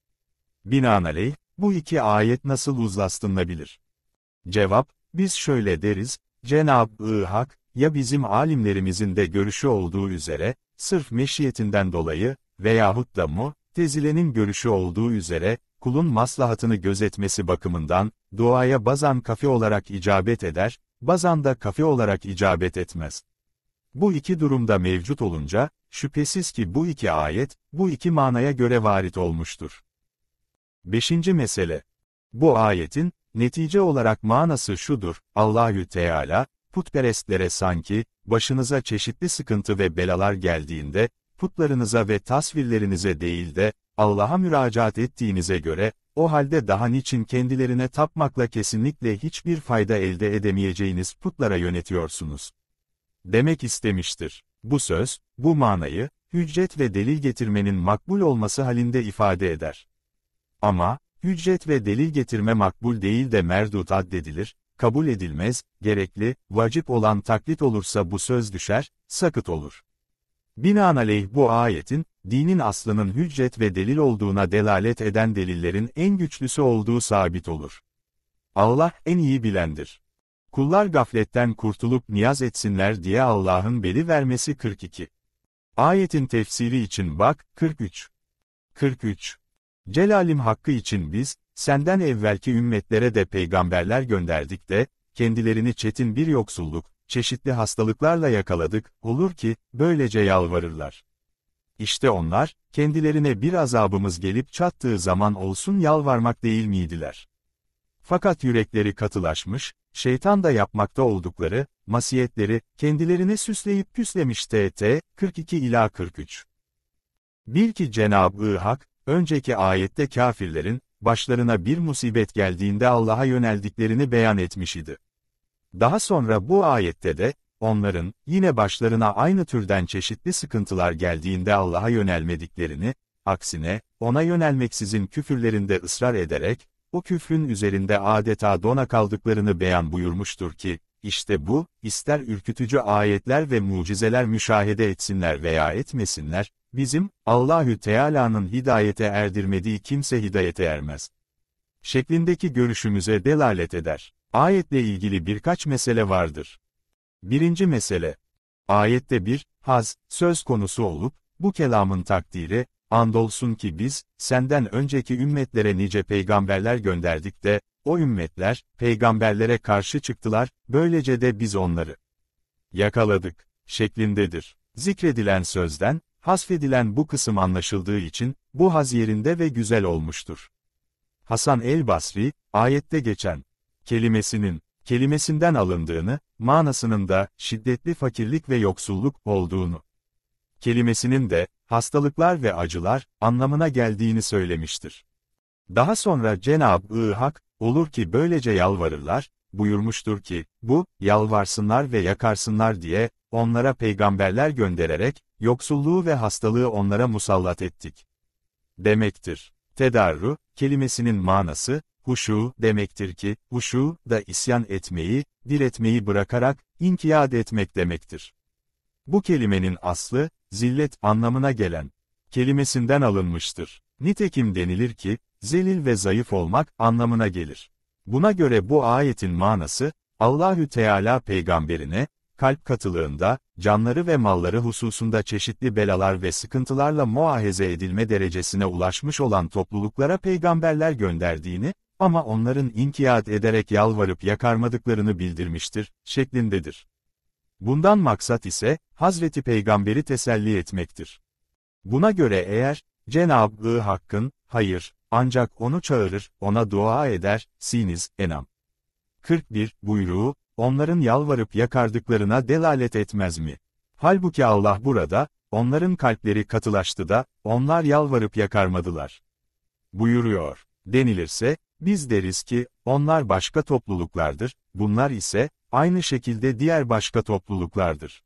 Binaenaleyh, bu iki ayet nasıl uzlastınabilir? Cevap, biz şöyle deriz, Cenab-ı Hak, ya bizim alimlerimizin de görüşü olduğu üzere, sırf meşiyetinden dolayı veyahut da mu, tezilenin görüşü olduğu üzere, kulun maslahatını gözetmesi bakımından, duaya bazan kafi olarak icabet eder, bazan da kafi olarak icabet etmez. Bu iki durumda mevcut olunca, şüphesiz ki bu iki ayet, bu iki manaya göre varit olmuştur. Beşinci mesele. Bu ayetin, netice olarak manası şudur, Allahü Teala, putperestlere sanki, başınıza çeşitli sıkıntı ve belalar geldiğinde, putlarınıza ve tasvirlerinize değil de, Allah'a müracaat ettiğinize göre, o halde daha niçin kendilerine tapmakla kesinlikle hiçbir fayda elde edemeyeceğiniz putlara yönetiyorsunuz? Demek istemiştir. Bu söz, bu manayı, hüccet ve delil getirmenin makbul olması halinde ifade eder. Ama, hüccet ve delil getirme makbul değil de merdut addedilir, kabul edilmez, gerekli, vacip olan taklit olursa bu söz düşer, sakıt olur. Binaenaleyh bu ayetin, dinin aslının hüccet ve delil olduğuna delalet eden delillerin en güçlüsü olduğu sabit olur. Allah en iyi bilendir. Kullar gafletten kurtulup niyaz etsinler diye Allah'ın beli vermesi 42. Ayetin tefsiri için bak, 43. 43. Celalim hakkı için biz, Senden evvelki ümmetlere de peygamberler gönderdik de, kendilerini çetin bir yoksulluk, çeşitli hastalıklarla yakaladık, olur ki, böylece yalvarırlar. İşte onlar, kendilerine bir azabımız gelip çattığı zaman olsun yalvarmak değil miydiler? Fakat yürekleri katılaşmış, şeytan da yapmakta oldukları, masiyetleri, kendilerine süsleyip püslemiş TT, 42 ila 43. Bil ki Cenab-ı Hak, önceki ayette kafirlerin, başlarına bir musibet geldiğinde Allah'a yöneldiklerini beyan etmiş idi. Daha sonra bu ayette de, onların, yine başlarına aynı türden çeşitli sıkıntılar geldiğinde Allah'a yönelmediklerini, aksine, ona yönelmeksizin küfürlerinde ısrar ederek, o küfrün üzerinde adeta dona kaldıklarını beyan buyurmuştur ki, işte bu, ister ürkütücü ayetler ve mucizeler müşahede etsinler veya etmesinler, Bizim, Allahü Teala'nın hidayete erdirmediği kimse hidayete ermez. Şeklindeki görüşümüze delalet eder. Ayetle ilgili birkaç mesele vardır. Birinci mesele. Ayette bir, haz, söz konusu olup, bu kelamın takdiri, andolsun ki biz, senden önceki ümmetlere nice peygamberler gönderdik de, o ümmetler, peygamberlere karşı çıktılar, böylece de biz onları yakaladık, şeklindedir. Zikredilen sözden, Hasfedilen bu kısım anlaşıldığı için, bu haz yerinde ve güzel olmuştur. Hasan el-Basri, ayette geçen kelimesinin, kelimesinden alındığını, manasının da şiddetli fakirlik ve yoksulluk olduğunu, kelimesinin de hastalıklar ve acılar anlamına geldiğini söylemiştir. Daha sonra Cenab-ı Hak, olur ki böylece yalvarırlar, buyurmuştur ki, bu, yalvarsınlar ve yakarsınlar diye, onlara peygamberler göndererek, yoksulluğu ve hastalığı onlara musallat ettik. Demektir. Tedarru, kelimesinin manası, huşu demektir ki, huşu da isyan etmeyi, diretmeyi bırakarak, inkiyat etmek demektir. Bu kelimenin aslı, zillet anlamına gelen, kelimesinden alınmıştır. Nitekim denilir ki, zelil ve zayıf olmak anlamına gelir. Buna göre bu ayetin manası, Allahü Teala peygamberine, kalp katılığında, canları ve malları hususunda çeşitli belalar ve sıkıntılarla muahize edilme derecesine ulaşmış olan topluluklara peygamberler gönderdiğini, ama onların inkiyat ederek yalvarıp yakarmadıklarını bildirmiştir, şeklindedir. Bundan maksat ise, Hazreti Peygamberi teselli etmektir. Buna göre eğer, Cenab-ı Hakk'ın, hayır, ancak onu çağırır, ona dua eder, Siniz, Enam. 41, buyruğu, onların yalvarıp yakardıklarına delalet etmez mi? Halbuki Allah burada, onların kalpleri katılaştı da, onlar yalvarıp yakarmadılar. Buyuruyor, denilirse, biz deriz ki, onlar başka topluluklardır, bunlar ise, aynı şekilde diğer başka topluluklardır.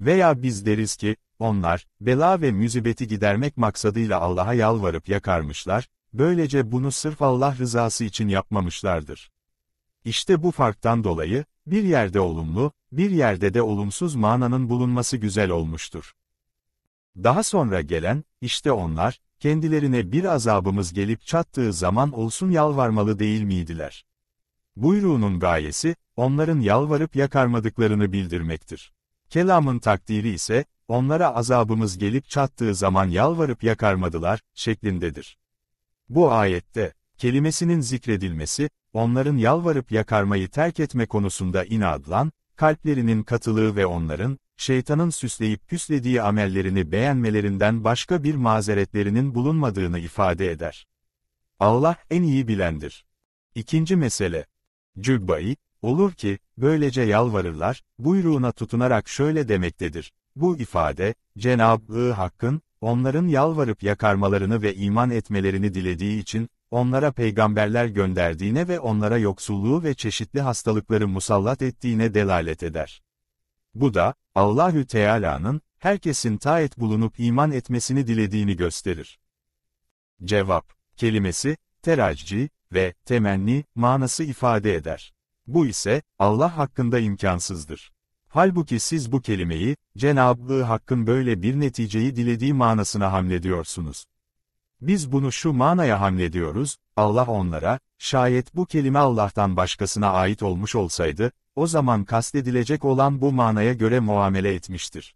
Veya biz deriz ki, onlar, bela ve müzibeti gidermek maksadıyla Allah'a yalvarıp yakarmışlar, Böylece bunu sırf Allah rızası için yapmamışlardır. İşte bu farktan dolayı, bir yerde olumlu, bir yerde de olumsuz mananın bulunması güzel olmuştur. Daha sonra gelen, işte onlar, kendilerine bir azabımız gelip çattığı zaman olsun yalvarmalı değil miydiler? Buyruğunun gayesi, onların yalvarıp yakarmadıklarını bildirmektir. Kelamın takdiri ise, onlara azabımız gelip çattığı zaman yalvarıp yakarmadılar, şeklindedir. Bu ayette, kelimesinin zikredilmesi, onların yalvarıp yakarmayı terk etme konusunda inadlan, kalplerinin katılığı ve onların, şeytanın süsleyip püslediği amellerini beğenmelerinden başka bir mazeretlerinin bulunmadığını ifade eder. Allah en iyi bilendir. İkinci mesele. Cübbayi, olur ki, böylece yalvarırlar, buyruğuna tutunarak şöyle demektedir. Bu ifade, Cenab-ı Hakk'ın, onların yalvarıp yakarmalarını ve iman etmelerini dilediği için, onlara peygamberler gönderdiğine ve onlara yoksulluğu ve çeşitli hastalıkları musallat ettiğine delalet eder. Bu da, Allahü Teala'nın, herkesin taet bulunup iman etmesini dilediğini gösterir. Cevap, kelimesi, teracci ve temenni manası ifade eder. Bu ise, Allah hakkında imkansızdır. Halbuki siz bu kelimeyi, Cenab-ı Hakk'ın böyle bir neticeyi dilediği manasına hamlediyorsunuz. Biz bunu şu manaya hamlediyoruz, Allah onlara, şayet bu kelime Allah'tan başkasına ait olmuş olsaydı, o zaman kastedilecek olan bu manaya göre muamele etmiştir.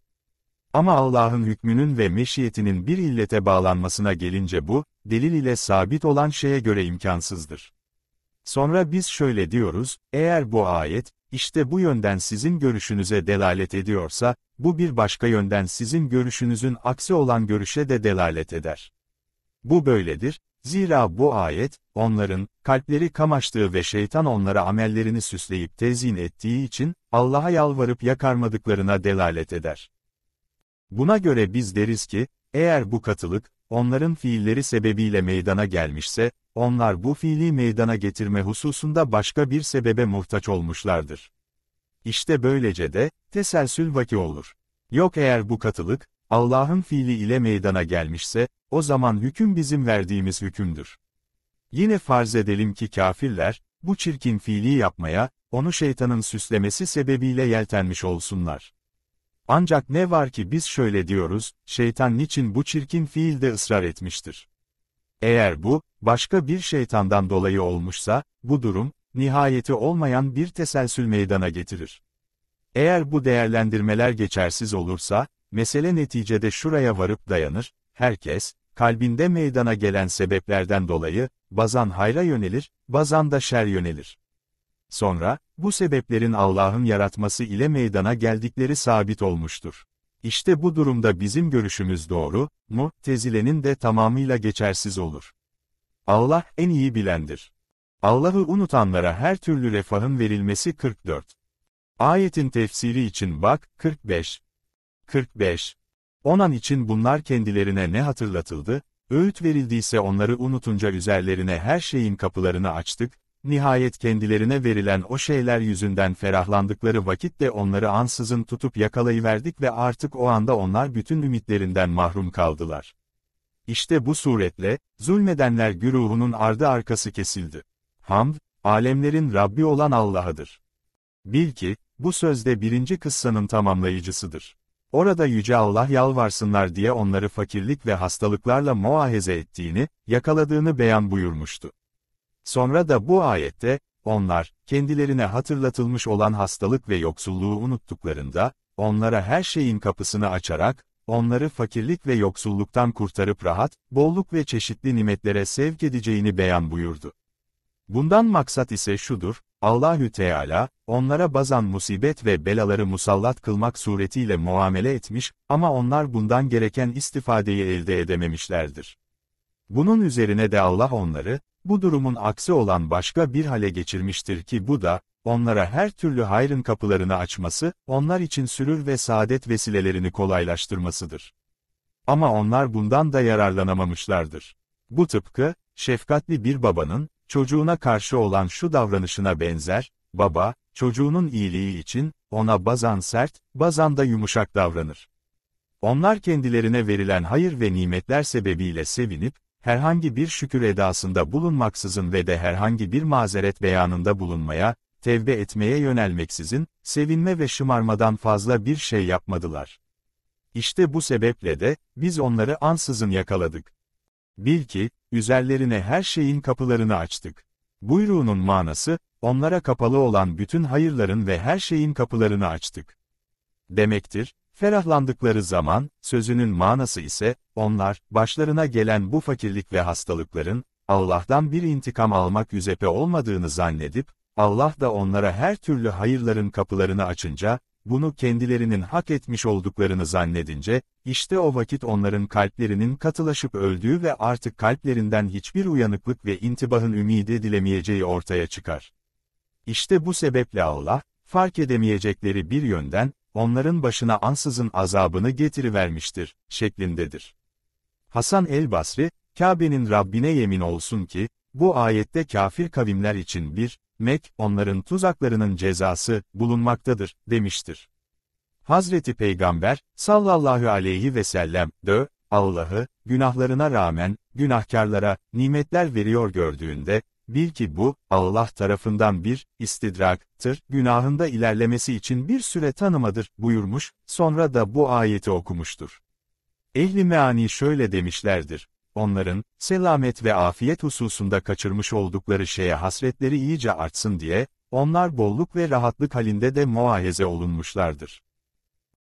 Ama Allah'ın hükmünün ve meşiyetinin bir illete bağlanmasına gelince bu, delil ile sabit olan şeye göre imkansızdır. Sonra biz şöyle diyoruz, eğer bu ayet, işte bu yönden sizin görüşünüze delalet ediyorsa, bu bir başka yönden sizin görüşünüzün aksi olan görüşe de delalet eder. Bu böyledir, zira bu ayet, onların, kalpleri kamaştığı ve şeytan onlara amellerini süsleyip tezin ettiği için, Allah'a yalvarıp yakarmadıklarına delalet eder. Buna göre biz deriz ki, eğer bu katılık, onların fiilleri sebebiyle meydana gelmişse, onlar bu fiili meydana getirme hususunda başka bir sebebe muhtaç olmuşlardır. İşte böylece de, teselsül vaki olur. Yok eğer bu katılık, Allah'ın fiili ile meydana gelmişse, o zaman hüküm bizim verdiğimiz hükümdür. Yine farz edelim ki kafirler, bu çirkin fiili yapmaya, onu şeytanın süslemesi sebebiyle yeltenmiş olsunlar. Ancak ne var ki biz şöyle diyoruz, şeytan niçin bu çirkin fiilde ısrar etmiştir? Eğer bu, başka bir şeytandan dolayı olmuşsa, bu durum, nihayeti olmayan bir teselsül meydana getirir. Eğer bu değerlendirmeler geçersiz olursa, mesele neticede şuraya varıp dayanır, herkes, kalbinde meydana gelen sebeplerden dolayı, bazan hayra yönelir, bazan da şer yönelir. Sonra, bu sebeplerin Allah'ın yaratması ile meydana geldikleri sabit olmuştur. İşte bu durumda bizim görüşümüz doğru, mu, tezilenin de tamamıyla geçersiz olur. Allah en iyi bilendir. Allah'ı unutanlara her türlü refahın verilmesi 44. Ayetin tefsiri için bak, 45. 45. Onan için bunlar kendilerine ne hatırlatıldı, öğüt verildiyse onları unutunca üzerlerine her şeyin kapılarını açtık, Nihayet kendilerine verilen o şeyler yüzünden ferahlandıkları vakit de onları ansızın tutup yakalayıverdik ve artık o anda onlar bütün ümitlerinden mahrum kaldılar. İşte bu suretle, zulmedenler güruhunun ardı arkası kesildi. Hamd, alemlerin Rabbi olan Allah'adır. Bil ki, bu sözde birinci kıssanın tamamlayıcısıdır. Orada Yüce Allah yalvarsınlar diye onları fakirlik ve hastalıklarla muahize ettiğini, yakaladığını beyan buyurmuştu. Sonra da bu ayette, onlar, kendilerine hatırlatılmış olan hastalık ve yoksulluğu unuttuklarında, onlara her şeyin kapısını açarak, onları fakirlik ve yoksulluktan kurtarıp rahat, bolluk ve çeşitli nimetlere sevk edeceğini beyan buyurdu. Bundan maksat ise şudur, Allahü Teala, onlara bazan musibet ve belaları musallat kılmak suretiyle muamele etmiş ama onlar bundan gereken istifadeyi elde edememişlerdir. Bunun üzerine de Allah onları, bu durumun aksi olan başka bir hale geçirmiştir ki bu da, onlara her türlü hayrın kapılarını açması, onlar için sürür ve saadet vesilelerini kolaylaştırmasıdır. Ama onlar bundan da yararlanamamışlardır. Bu tıpkı, şefkatli bir babanın, çocuğuna karşı olan şu davranışına benzer, baba, çocuğunun iyiliği için, ona bazan sert, bazan da yumuşak davranır. Onlar kendilerine verilen hayır ve nimetler sebebiyle sevinip, herhangi bir şükür edasında bulunmaksızın ve de herhangi bir mazeret beyanında bulunmaya, tevbe etmeye yönelmeksizin, sevinme ve şımarmadan fazla bir şey yapmadılar. İşte bu sebeple de, biz onları ansızın yakaladık. Bil ki, üzerlerine her şeyin kapılarını açtık. Buyruğunun manası, onlara kapalı olan bütün hayırların ve her şeyin kapılarını açtık. Demektir, Ferahlandıkları zaman, sözünün manası ise, onlar, başlarına gelen bu fakirlik ve hastalıkların, Allah'tan bir intikam almak yüzepe olmadığını zannedip, Allah da onlara her türlü hayırların kapılarını açınca, bunu kendilerinin hak etmiş olduklarını zannedince, işte o vakit onların kalplerinin katılaşıp öldüğü ve artık kalplerinden hiçbir uyanıklık ve intibahın ümidi edilemeyeceği ortaya çıkar. İşte bu sebeple Allah, fark edemeyecekleri bir yönden, onların başına ansızın azabını getirivermiştir, şeklindedir. Hasan el-Basri, Kabe'nin Rabbine yemin olsun ki, bu ayette kafir kavimler için bir, Mek, onların tuzaklarının cezası, bulunmaktadır, demiştir. Hazreti Peygamber, sallallahu aleyhi ve sellem, dö, Allah'ı, günahlarına rağmen, günahkarlara, nimetler veriyor gördüğünde, Bil ki bu, Allah tarafından bir istidraktır, günahında ilerlemesi için bir süre tanımadır buyurmuş, sonra da bu ayeti okumuştur. Ehli meani şöyle demişlerdir. Onların, selamet ve afiyet hususunda kaçırmış oldukları şeye hasretleri iyice artsın diye, onlar bolluk ve rahatlık halinde de muahize olunmuşlardır.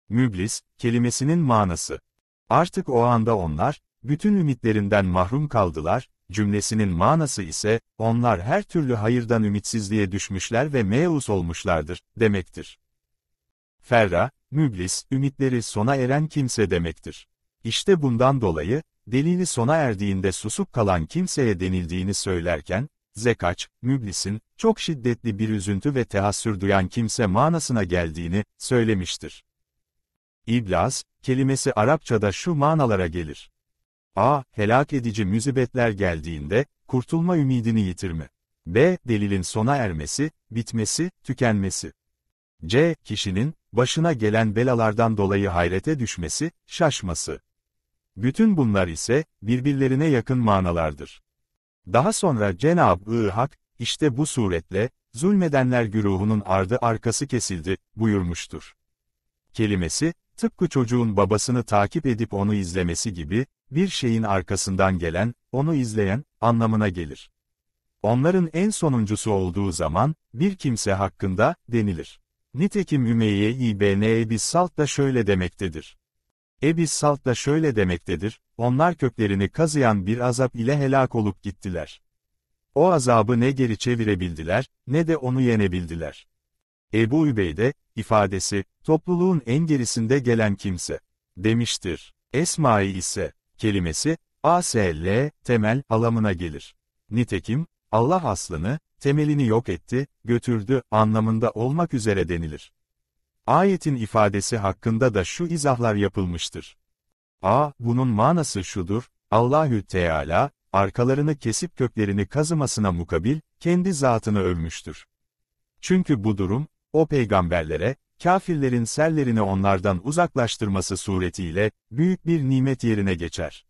Müblis, kelimesinin manası. Artık o anda onlar, bütün ümitlerinden mahrum kaldılar, cümlesinin manası ise, onlar her türlü hayırdan ümitsizliğe düşmüşler ve meus olmuşlardır, demektir. Ferra, müblis, ümitleri sona eren kimse demektir. İşte bundan dolayı, delili sona erdiğinde susup kalan kimseye denildiğini söylerken, zekaç, müblisin, çok şiddetli bir üzüntü ve tehassür duyan kimse manasına geldiğini, söylemiştir. İblas, kelimesi Arapçada şu manalara gelir. A. Helak edici müzibetler geldiğinde, kurtulma ümidini yitirme. B. Delilin sona ermesi, bitmesi, tükenmesi. C. Kişinin, başına gelen belalardan dolayı hayrete düşmesi, şaşması. Bütün bunlar ise, birbirlerine yakın manalardır. Daha sonra Cenab-ı Hak, işte bu suretle, zulmedenler güruhunun ardı arkası kesildi, buyurmuştur. Kelimesi, Tıpkı çocuğun babasını takip edip onu izlemesi gibi, bir şeyin arkasından gelen, onu izleyen, anlamına gelir. Onların en sonuncusu olduğu zaman, bir kimse hakkında, denilir. Nitekim Ümeyye İbn Ebi Salt da şöyle demektedir. Ebi Salt da şöyle demektedir, onlar köklerini kazıyan bir azap ile helak olup gittiler. O azabı ne geri çevirebildiler, ne de onu yenebildiler. Ebu Übeyde, ifadesi, topluluğun en gerisinde gelen kimse, demiştir. Esma-i ise, kelimesi, a s l temel, alamına gelir. Nitekim, Allah aslını, temelini yok etti, götürdü, anlamında olmak üzere denilir. Ayetin ifadesi hakkında da şu izahlar yapılmıştır. A. Bunun manası şudur, Allahü Teala, arkalarını kesip köklerini kazımasına mukabil, kendi zatını övmüştür. Çünkü bu durum, o peygamberlere, kafirlerin sellerini onlardan uzaklaştırması suretiyle, büyük bir nimet yerine geçer.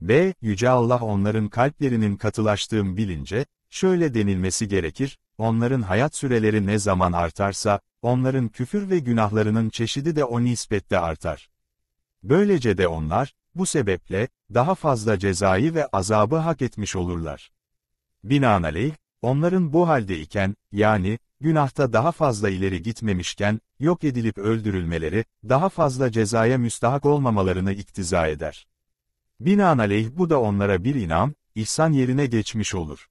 B. Yüce Allah onların kalplerinin katılaştığım bilince, şöyle denilmesi gerekir, onların hayat süreleri ne zaman artarsa, onların küfür ve günahlarının çeşidi de o nispette artar. Böylece de onlar, bu sebeple, daha fazla cezayı ve azabı hak etmiş olurlar. Binaenaleyh, onların bu halde iken, yani, günahta daha fazla ileri gitmemişken, yok edilip öldürülmeleri, daha fazla cezaya müstahak olmamalarını iktiza eder. Binaenaleyh bu da onlara bir inam, ihsan yerine geçmiş olur.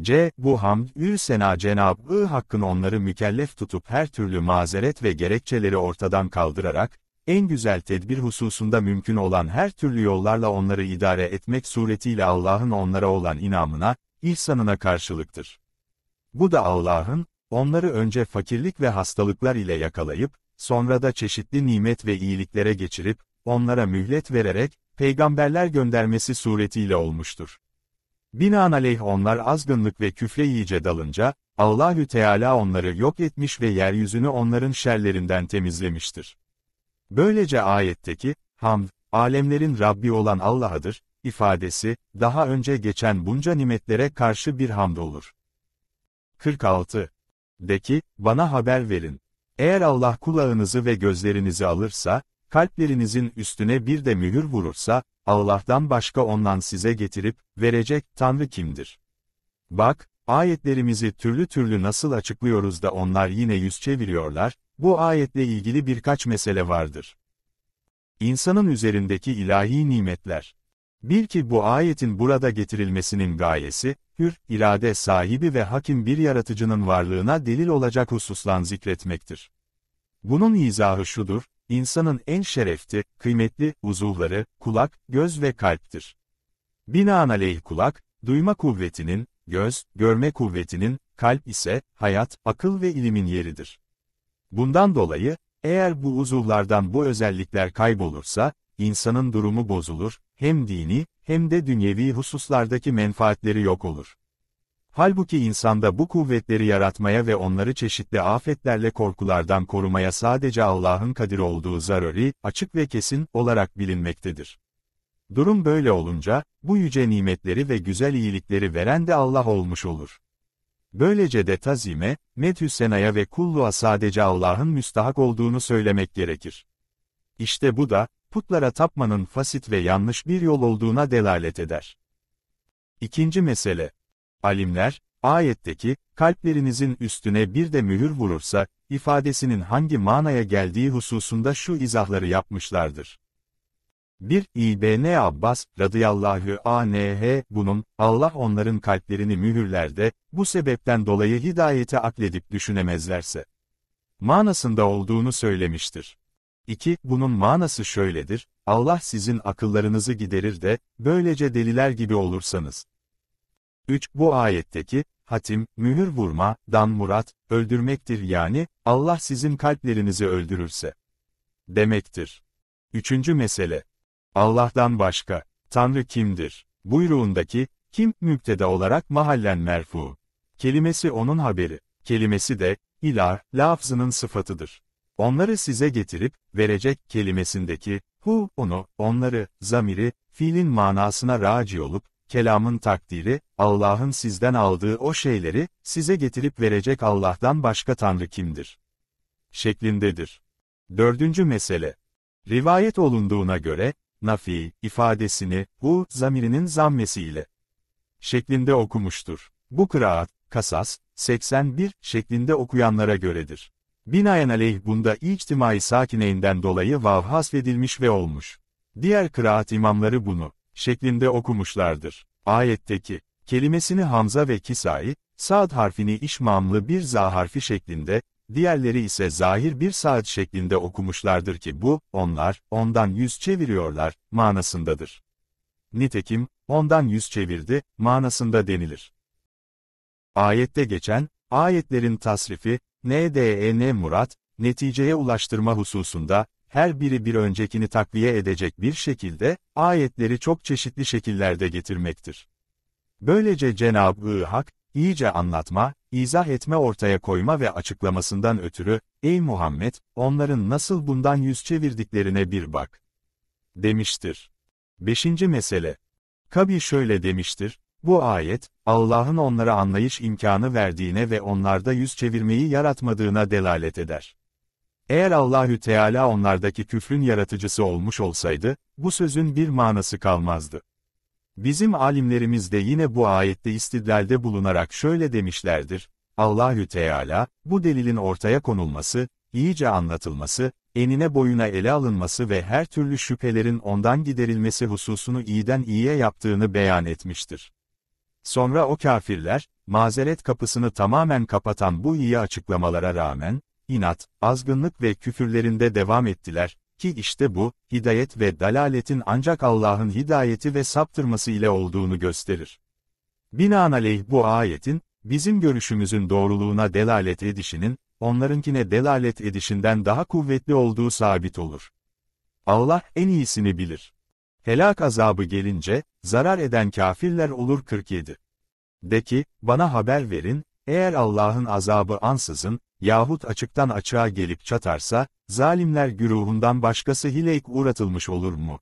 C. Bu hamd, ül sena Cenab-ı Hakk'ın onları mükellef tutup her türlü mazeret ve gerekçeleri ortadan kaldırarak, en güzel tedbir hususunda mümkün olan her türlü yollarla onları idare etmek suretiyle Allah'ın onlara olan inamına, ihsanına karşılıktır. Bu da Allah'ın, Onları önce fakirlik ve hastalıklar ile yakalayıp, sonra da çeşitli nimet ve iyiliklere geçirip, onlara mühlet vererek, peygamberler göndermesi suretiyle olmuştur. Binaenaleyh onlar azgınlık ve küfre iyice dalınca, Allahü Teala onları yok etmiş ve yeryüzünü onların şerlerinden temizlemiştir. Böylece ayetteki, hamd, alemlerin Rabbi olan Allah'adır, ifadesi, daha önce geçen bunca nimetlere karşı bir hamd olur. 46. De ki, bana haber verin. Eğer Allah kulağınızı ve gözlerinizi alırsa, kalplerinizin üstüne bir de mühür vurursa, Allah'tan başka ondan size getirip, verecek Tanrı kimdir? Bak, ayetlerimizi türlü türlü nasıl açıklıyoruz da onlar yine yüz çeviriyorlar, bu ayetle ilgili birkaç mesele vardır. İnsanın üzerindeki ilahi nimetler Bil ki bu ayetin burada getirilmesinin gayesi, hür, irade sahibi ve hakim bir yaratıcının varlığına delil olacak hususlan zikretmektir. Bunun izahı şudur, insanın en şerefli, kıymetli, uzuvları, kulak, göz ve kalptir. Binaenaleyh kulak, duyma kuvvetinin, göz, görme kuvvetinin, kalp ise, hayat, akıl ve ilimin yeridir. Bundan dolayı, eğer bu uzuvlardan bu özellikler kaybolursa, insanın durumu bozulur, hem dini, hem de dünyevi hususlardaki menfaatleri yok olur. Halbuki insanda bu kuvvetleri yaratmaya ve onları çeşitli afetlerle korkulardan korumaya sadece Allah'ın kadir olduğu zaruri, açık ve kesin olarak bilinmektedir. Durum böyle olunca, bu yüce nimetleri ve güzel iyilikleri veren de Allah olmuş olur. Böylece de tazime, medhüsenaya ve kulluğa sadece Allah'ın müstahak olduğunu söylemek gerekir. İşte bu da, putlara tapmanın fasit ve yanlış bir yol olduğuna delalet eder. İkinci mesele. Alimler, ayetteki, kalplerinizin üstüne bir de mühür vurursa, ifadesinin hangi manaya geldiği hususunda şu izahları yapmışlardır. 1. İbn Abbas, radıyallahu anh, bunun, Allah onların kalplerini mühürlerde, bu sebepten dolayı hidayete akledip düşünemezlerse. Manasında olduğunu söylemiştir. 2. Bunun manası şöyledir, Allah sizin akıllarınızı giderir de, böylece deliler gibi olursanız. 3. Bu ayetteki, hatim, mühür vurma, dan murat, öldürmektir yani, Allah sizin kalplerinizi öldürürse. Demektir. Üçüncü mesele. Allah'tan başka, Tanrı kimdir? Buyruğundaki, kim, müptede olarak mahallen merfu. Kelimesi onun haberi, kelimesi de, ilah, lafzının sıfatıdır onları size getirip, verecek kelimesindeki, hu, onu, onları, zamiri, fiilin manasına raci olup, kelamın takdiri, Allah'ın sizden aldığı o şeyleri, size getirip verecek Allah'tan başka Tanrı kimdir? şeklindedir. Dördüncü mesele. Rivayet olunduğuna göre, nafi, ifadesini, hu, zamirinin zammesiyle, şeklinde okumuştur. Bu kıraat, kasas, 81, şeklinde okuyanlara göredir. Binaenaleyh bunda içtimai sakineyinden dolayı vav hasfedilmiş ve olmuş. Diğer kıraat imamları bunu, şeklinde okumuşlardır. Ayetteki, kelimesini Hamza ve Kisai, Saad harfini işmamlı bir za harfi şeklinde, diğerleri ise zahir bir saat şeklinde okumuşlardır ki bu, onlar, ondan yüz çeviriyorlar, manasındadır. Nitekim, ondan yüz çevirdi, manasında denilir. Ayette geçen, ayetlerin tasrifi, NDEN e Murat, neticeye ulaştırma hususunda, her biri bir öncekini takviye edecek bir şekilde, ayetleri çok çeşitli şekillerde getirmektir. Böylece Cenab-ı Hak, iyice anlatma, izah etme ortaya koyma ve açıklamasından ötürü, ey Muhammed, onların nasıl bundan yüz çevirdiklerine bir bak, demiştir. Beşinci mesele. Kabi şöyle demiştir, bu ayet, Allah'ın onlara anlayış imkanı verdiğine ve onlarda yüz çevirmeyi yaratmadığına delalet eder. Eğer Allahü Teala onlardaki küfrün yaratıcısı olmuş olsaydı, bu sözün bir manası kalmazdı. Bizim alimlerimiz de yine bu ayette istidlalde bulunarak şöyle demişlerdir, Allahü Teala, bu delilin ortaya konulması, iyice anlatılması, enine boyuna ele alınması ve her türlü şüphelerin ondan giderilmesi hususunu iyiden iyiye yaptığını beyan etmiştir. Sonra o kafirler, mazeret kapısını tamamen kapatan bu iyi açıklamalara rağmen, inat, azgınlık ve küfürlerinde devam ettiler, ki işte bu, hidayet ve dalaletin ancak Allah'ın hidayeti ve saptırması ile olduğunu gösterir. Binaenaleyh bu ayetin, bizim görüşümüzün doğruluğuna delalet edişinin, onlarınkine delalet edişinden daha kuvvetli olduğu sabit olur. Allah en iyisini bilir. Helak azabı gelince, zarar eden kafirler olur 47. De ki, bana haber verin, eğer Allah'ın azabı ansızın, yahut açıktan açığa gelip çatarsa, zalimler güruhundan başkası hileyk uğratılmış olur mu?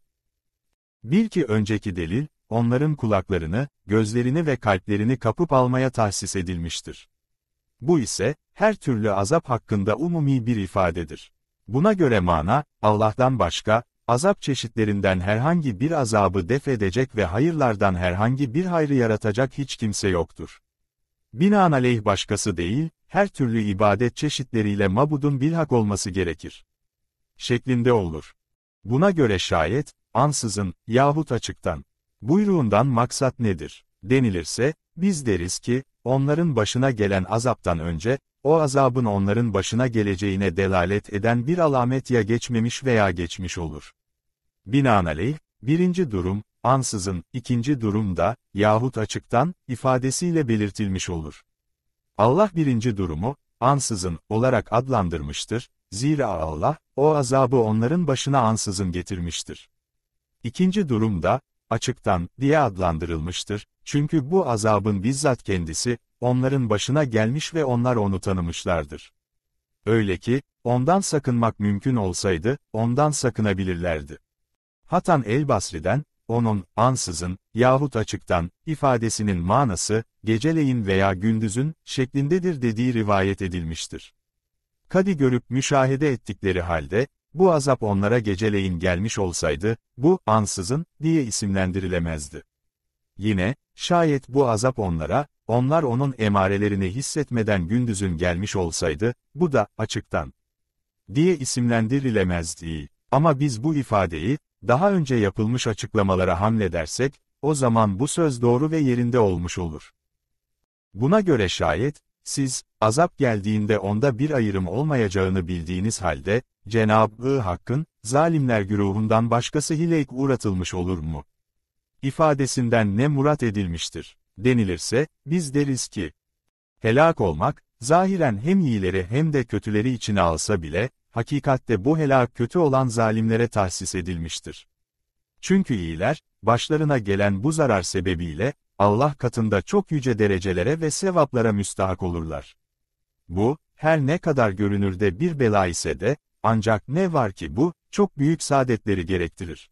Bil ki önceki delil, onların kulaklarını, gözlerini ve kalplerini kapıp almaya tahsis edilmiştir. Bu ise, her türlü azap hakkında umumi bir ifadedir. Buna göre mana, Allah'tan başka, azap çeşitlerinden herhangi bir azabı def edecek ve hayırlardan herhangi bir hayrı yaratacak hiç kimse yoktur. Binaenaleyh başkası değil, her türlü ibadet çeşitleriyle mabudun bilhak olması gerekir. Şeklinde olur. Buna göre şayet, ansızın, yahut açıktan, buyruğundan maksat nedir, denilirse, biz deriz ki, onların başına gelen azaptan önce, o azabın onların başına geleceğine delalet eden bir alamet ya geçmemiş veya geçmiş olur. Binaenaleyh, birinci durum, ansızın, ikinci durumda, yahut açıktan, ifadesiyle belirtilmiş olur. Allah birinci durumu, ansızın, olarak adlandırmıştır, zira Allah, o azabı onların başına ansızın getirmiştir. İkinci durumda, açıktan, diye adlandırılmıştır, çünkü bu azabın bizzat kendisi, onların başına gelmiş ve onlar onu tanımışlardır. Öyle ki, ondan sakınmak mümkün olsaydı, ondan sakınabilirlerdi. Hatan el-Basri'den, onun, ansızın, yahut açıktan, ifadesinin manası, geceleyin veya gündüzün, şeklindedir dediği rivayet edilmiştir. Kadi görüp müşahede ettikleri halde, bu azap onlara geceleyin gelmiş olsaydı, bu, ansızın, diye isimlendirilemezdi. Yine, şayet bu azap onlara, onlar onun emarelerini hissetmeden gündüzün gelmiş olsaydı, bu da, açıktan, diye isimlendirilemezdi. Ama biz bu ifadeyi, daha önce yapılmış açıklamalara hamledersek, o zaman bu söz doğru ve yerinde olmuş olur. Buna göre şayet, siz, azap geldiğinde onda bir ayrım olmayacağını bildiğiniz halde, Cenab-ı Hakk'ın, zalimler güruhundan başkası hileyk uğratılmış olur mu? İfadesinden ne murat edilmiştir, denilirse, biz deriz ki, helak olmak, zahiren hem iyileri hem de kötüleri içine alsa bile, hakikatte bu helak kötü olan zalimlere tahsis edilmiştir. Çünkü iyiler, başlarına gelen bu zarar sebebiyle, Allah katında çok yüce derecelere ve sevaplara müstahak olurlar. Bu, her ne kadar görünürde bir bela ise de, ancak ne var ki bu, çok büyük saadetleri gerektirir.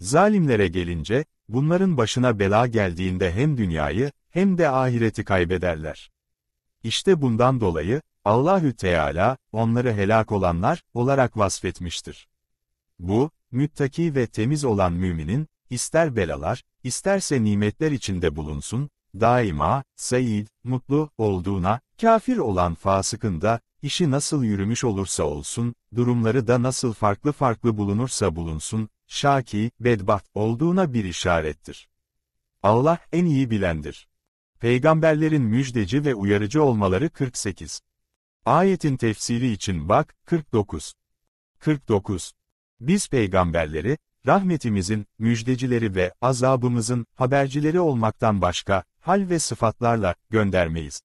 Zalimlere gelince, bunların başına bela geldiğinde hem dünyayı, hem de ahireti kaybederler. İşte bundan dolayı, Allahü Teala, onları helak olanlar, olarak vasfetmiştir. Bu, müttaki ve temiz olan müminin, ister belalar, isterse nimetler içinde bulunsun, daima, said, mutlu, olduğuna, kafir olan fasıkın da, işi nasıl yürümüş olursa olsun, durumları da nasıl farklı farklı bulunursa bulunsun, şaki, bedbaht olduğuna bir işarettir. Allah en iyi bilendir. Peygamberlerin müjdeci ve uyarıcı olmaları 48. Ayetin tefsiri için bak, 49. 49. Biz peygamberleri, rahmetimizin, müjdecileri ve azabımızın habercileri olmaktan başka, hal ve sıfatlarla göndermeyiz.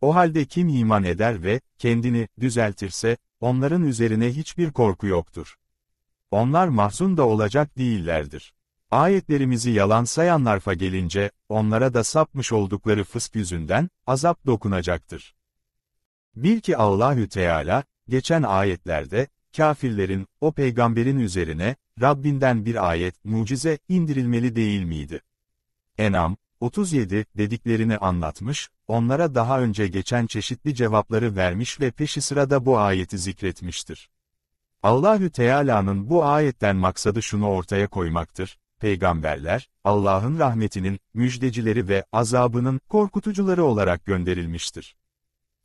O halde kim iman eder ve kendini düzeltirse, onların üzerine hiçbir korku yoktur. Onlar mahzun da olacak değillerdir. Ayetlerimizi yalan sayanlarfa gelince, onlara da sapmış oldukları fısk yüzünden, azap dokunacaktır. Bil ki Allahü Teala, geçen ayetlerde, kafirlerin, o peygamberin üzerine, Rabbinden bir ayet, mucize, indirilmeli değil miydi? Enam, 37, dediklerini anlatmış, onlara daha önce geçen çeşitli cevapları vermiş ve peşi sırada bu ayeti zikretmiştir. Allahü Teala'nın bu ayetten maksadı şunu ortaya koymaktır, peygamberler, Allah'ın rahmetinin, müjdecileri ve azabının, korkutucuları olarak gönderilmiştir.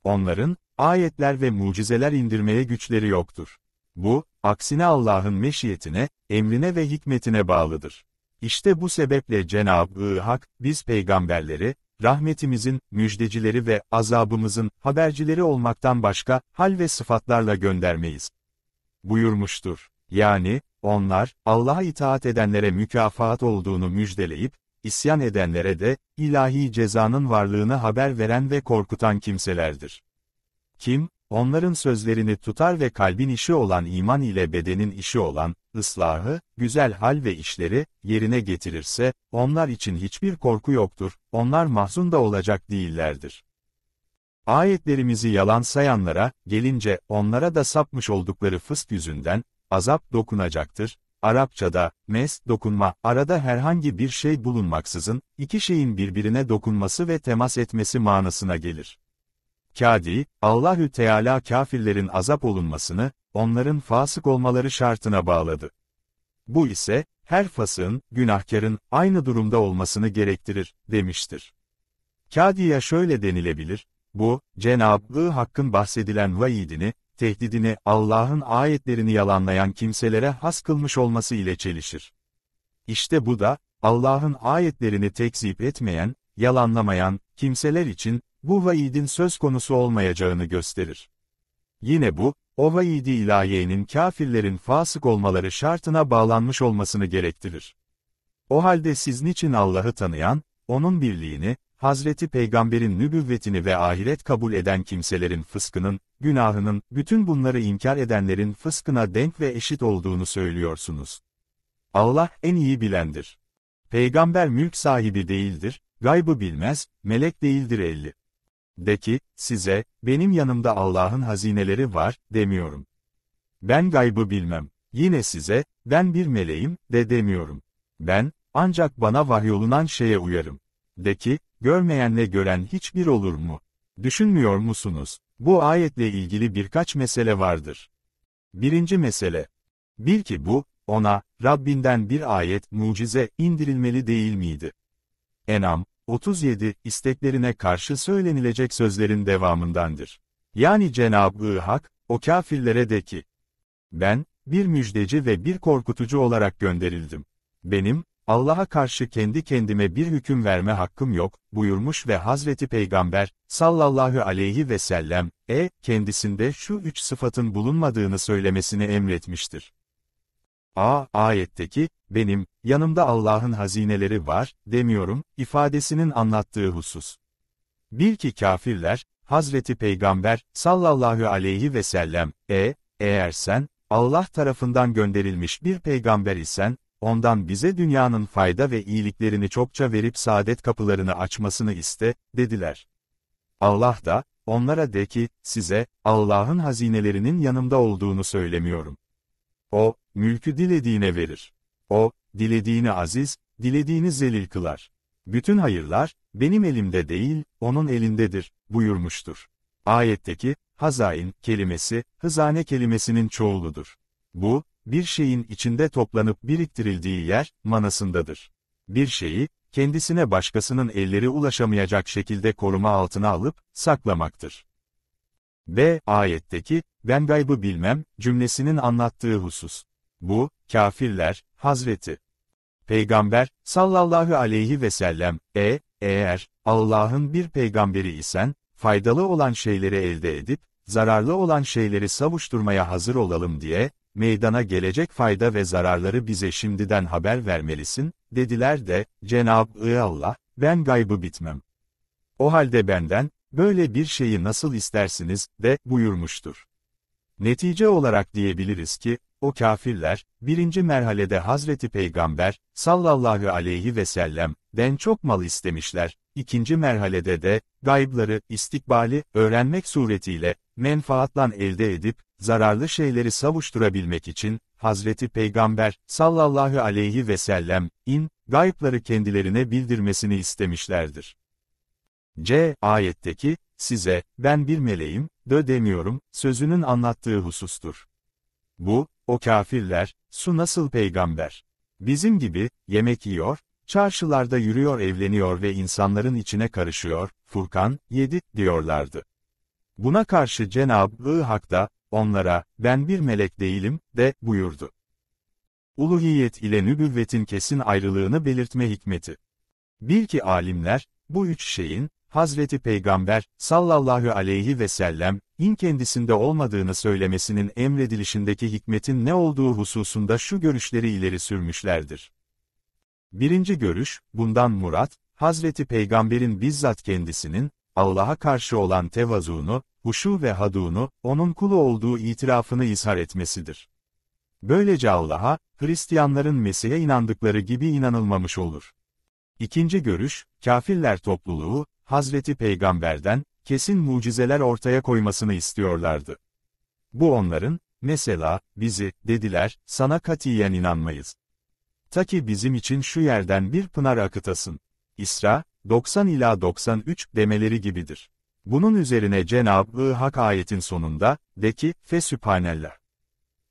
Onların, ayetler ve mucizeler indirmeye güçleri yoktur. Bu, aksine Allah'ın meşiyetine, emrine ve hikmetine bağlıdır. İşte bu sebeple Cenab-ı Hak, biz peygamberleri, rahmetimizin, müjdecileri ve azabımızın habercileri olmaktan başka hal ve sıfatlarla göndermeyiz. Buyurmuştur. Yani, onlar, Allah'a itaat edenlere mükafat olduğunu müjdeleyip, isyan edenlere de, ilahi cezanın varlığını haber veren ve korkutan kimselerdir. Kim, onların sözlerini tutar ve kalbin işi olan iman ile bedenin işi olan, ıslahı, güzel hal ve işleri, yerine getirirse, onlar için hiçbir korku yoktur, onlar mahzun da olacak değillerdir. Ayetlerimizi yalan sayanlara, gelince onlara da sapmış oldukları fısk yüzünden, azap dokunacaktır. Arapçada, mes, dokunma, arada herhangi bir şey bulunmaksızın, iki şeyin birbirine dokunması ve temas etmesi manasına gelir. Kadi, Allahü Teala kafirlerin azap olunmasını, onların fasık olmaları şartına bağladı. Bu ise, her fasığın, günahkarın, aynı durumda olmasını gerektirir, demiştir. Kadi'ye şöyle denilebilir, bu, Cenab-ı Hakk'ın bahsedilen vaidini, tehdidini, Allah'ın ayetlerini yalanlayan kimselere has kılmış olması ile çelişir. İşte bu da, Allah'ın ayetlerini tekzip etmeyen, yalanlamayan, kimseler için, bu vaidin söz konusu olmayacağını gösterir. Yine bu, o vaidi ilahiyenin kafirlerin fasık olmaları şartına bağlanmış olmasını gerektirir. O halde siz niçin Allah'ı tanıyan, onun birliğini, Hazreti Peygamber'in nübüvvetini ve ahiret kabul eden kimselerin fıskının, günahının, bütün bunları inkar edenlerin fıskına denk ve eşit olduğunu söylüyorsunuz. Allah en iyi bilendir. Peygamber mülk sahibi değildir, gaybı bilmez, melek değildir elli. De ki, size, benim yanımda Allah'ın hazineleri var, demiyorum. Ben gaybı bilmem. Yine size, ben bir meleğim, de demiyorum. Ben, ancak bana vahyolunan şeye uyarım. De ki, görmeyenle gören hiçbir olur mu? Düşünmüyor musunuz? Bu ayetle ilgili birkaç mesele vardır. Birinci mesele. Bil ki bu, ona, Rabbinden bir ayet, mucize, indirilmeli değil miydi? Enam, 37, isteklerine karşı söylenilecek sözlerin devamındandır. Yani Cenab-ı Hak, o kafirlere de ki, ben, bir müjdeci ve bir korkutucu olarak gönderildim. Benim, Allah'a karşı kendi kendime bir hüküm verme hakkım yok, buyurmuş ve Hazreti Peygamber, sallallahu aleyhi ve sellem, e, kendisinde şu üç sıfatın bulunmadığını söylemesini emretmiştir. A. Ayetteki, benim, yanımda Allah'ın hazineleri var, demiyorum, ifadesinin anlattığı husus. Bil ki kafirler, Hazreti Peygamber, sallallahu aleyhi ve sellem, e, eğer sen, Allah tarafından gönderilmiş bir peygamber isen, ondan bize dünyanın fayda ve iyiliklerini çokça verip saadet kapılarını açmasını iste, dediler. Allah da, onlara de ki, size, Allah'ın hazinelerinin yanımda olduğunu söylemiyorum. O, mülkü dilediğine verir. O, dilediğini aziz, dilediğini zelil kılar. Bütün hayırlar, benim elimde değil, onun elindedir, buyurmuştur. Ayetteki, hazain kelimesi, hızane kelimesinin çoğuludur. Bu, bir şeyin içinde toplanıp biriktirildiği yer, manasındadır. Bir şeyi, kendisine başkasının elleri ulaşamayacak şekilde koruma altına alıp, saklamaktır. B. Ayetteki, ben gaybı bilmem, cümlesinin anlattığı husus. Bu, kafirler, Hazreti Peygamber, sallallahu aleyhi ve sellem, e, eğer, Allah'ın bir peygamberi isen, faydalı olan şeyleri elde edip, zararlı olan şeyleri savuşturmaya hazır olalım diye, meydana gelecek fayda ve zararları bize şimdiden haber vermelisin, dediler de, Cenab-ı Allah, ben gaybı bitmem. O halde benden, böyle bir şeyi nasıl istersiniz, de, buyurmuştur. Netice olarak diyebiliriz ki, o kafirler, birinci merhalede Hazreti Peygamber, sallallahu aleyhi ve sellem, den çok mal istemişler, ikinci merhalede de, gaybları, istikbali, öğrenmek suretiyle, menfaatlan elde edip, zararlı şeyleri savuşturabilmek için, Hazreti Peygamber, sallallahu aleyhi ve sellem, in, gayıpları kendilerine bildirmesini istemişlerdir. C. Ayetteki, size, ben bir meleğim, dö demiyorum, sözünün anlattığı husustur. Bu, o kafirler, su nasıl peygamber? Bizim gibi, yemek yiyor, çarşılarda yürüyor evleniyor ve insanların içine karışıyor, Furkan, 7, diyorlardı. Buna karşı Cenab-ı Hak da, onlara, ben bir melek değilim, de, buyurdu. Uluhiyet ile nübüvvetin kesin ayrılığını belirtme hikmeti. Bil ki alimler, bu üç şeyin, Hazreti Peygamber, sallallahu aleyhi ve sellem, in kendisinde olmadığını söylemesinin emredilişindeki hikmetin ne olduğu hususunda şu görüşleri ileri sürmüşlerdir. Birinci görüş, bundan murat, Hazreti Peygamber'in bizzat kendisinin, Allah'a karşı olan tevazuunu, huşu ve haduğunu, onun kulu olduğu itirafını izhar etmesidir. Böylece Allah'a, Hristiyanların Mesih'e inandıkları gibi inanılmamış olur. İkinci görüş, kafirler topluluğu, Hazreti Peygamber'den, kesin mucizeler ortaya koymasını istiyorlardı. Bu onların, mesela, bizi, dediler, sana katiyen inanmayız. Ta ki bizim için şu yerden bir pınar akıtasın. İsra, 90 ila 93 demeleri gibidir. Bunun üzerine Cenab-ı Hak ayetin sonunda, de ki, fesübhanellah.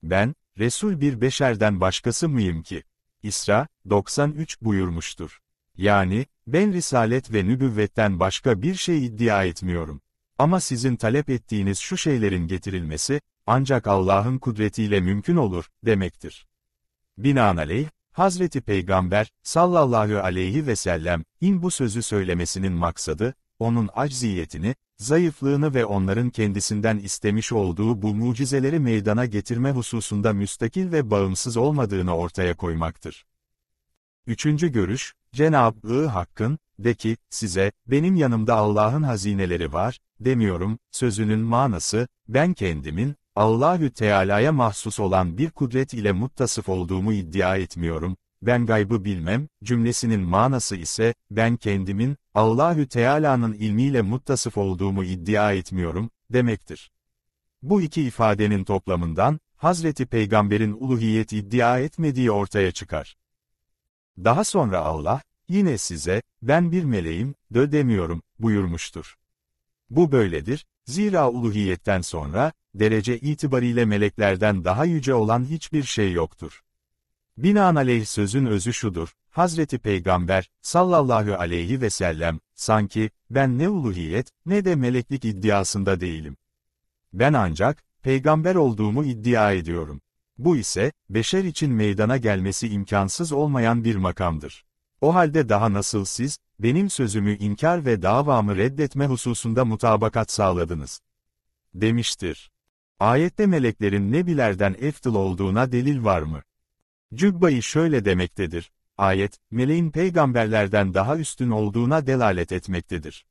Ben, Resul bir beşerden başkası mıyım ki? İsra, 93 buyurmuştur. Yani, ben risalet ve nübüvvetten başka bir şey iddia etmiyorum. Ama sizin talep ettiğiniz şu şeylerin getirilmesi, ancak Allah'ın kudretiyle mümkün olur, demektir. Binaenaleyh, Hazreti Peygamber, sallallahu aleyhi ve sellem, in bu sözü söylemesinin maksadı, onun acziyetini, zayıflığını ve onların kendisinden istemiş olduğu bu mucizeleri meydana getirme hususunda müstakil ve bağımsız olmadığını ortaya koymaktır. Üçüncü görüş, Cenab-ı Hakk'ın, de ki, size, benim yanımda Allah'ın hazineleri var, demiyorum, sözünün manası, ben kendimin, Allahü Teala'ya mahsus olan bir kudret ile muttasıf olduğumu iddia etmiyorum, ben gaybı bilmem, cümlesinin manası ise, ben kendimin, Allahü Teala'nın ilmiyle muttasıf olduğumu iddia etmiyorum, demektir. Bu iki ifadenin toplamından, Hazreti Peygamber'in uluhiyet iddia etmediği ortaya çıkar. Daha sonra Allah, yine size, ben bir meleğim, dö demiyorum, buyurmuştur. Bu böyledir, zira uluhiyetten sonra, derece itibariyle meleklerden daha yüce olan hiçbir şey yoktur. Binaenaleyh sözün özü şudur, Hazreti Peygamber, sallallahu aleyhi ve sellem, sanki, ben ne uluhiyet, ne de meleklik iddiasında değilim. Ben ancak, peygamber olduğumu iddia ediyorum. Bu ise, beşer için meydana gelmesi imkansız olmayan bir makamdır. O halde daha nasıl siz, benim sözümü inkar ve davamı reddetme hususunda mutabakat sağladınız? Demiştir. Ayette meleklerin nebilerden eftil olduğuna delil var mı? Cübbayı şöyle demektedir. Ayet, meleğin peygamberlerden daha üstün olduğuna delalet etmektedir.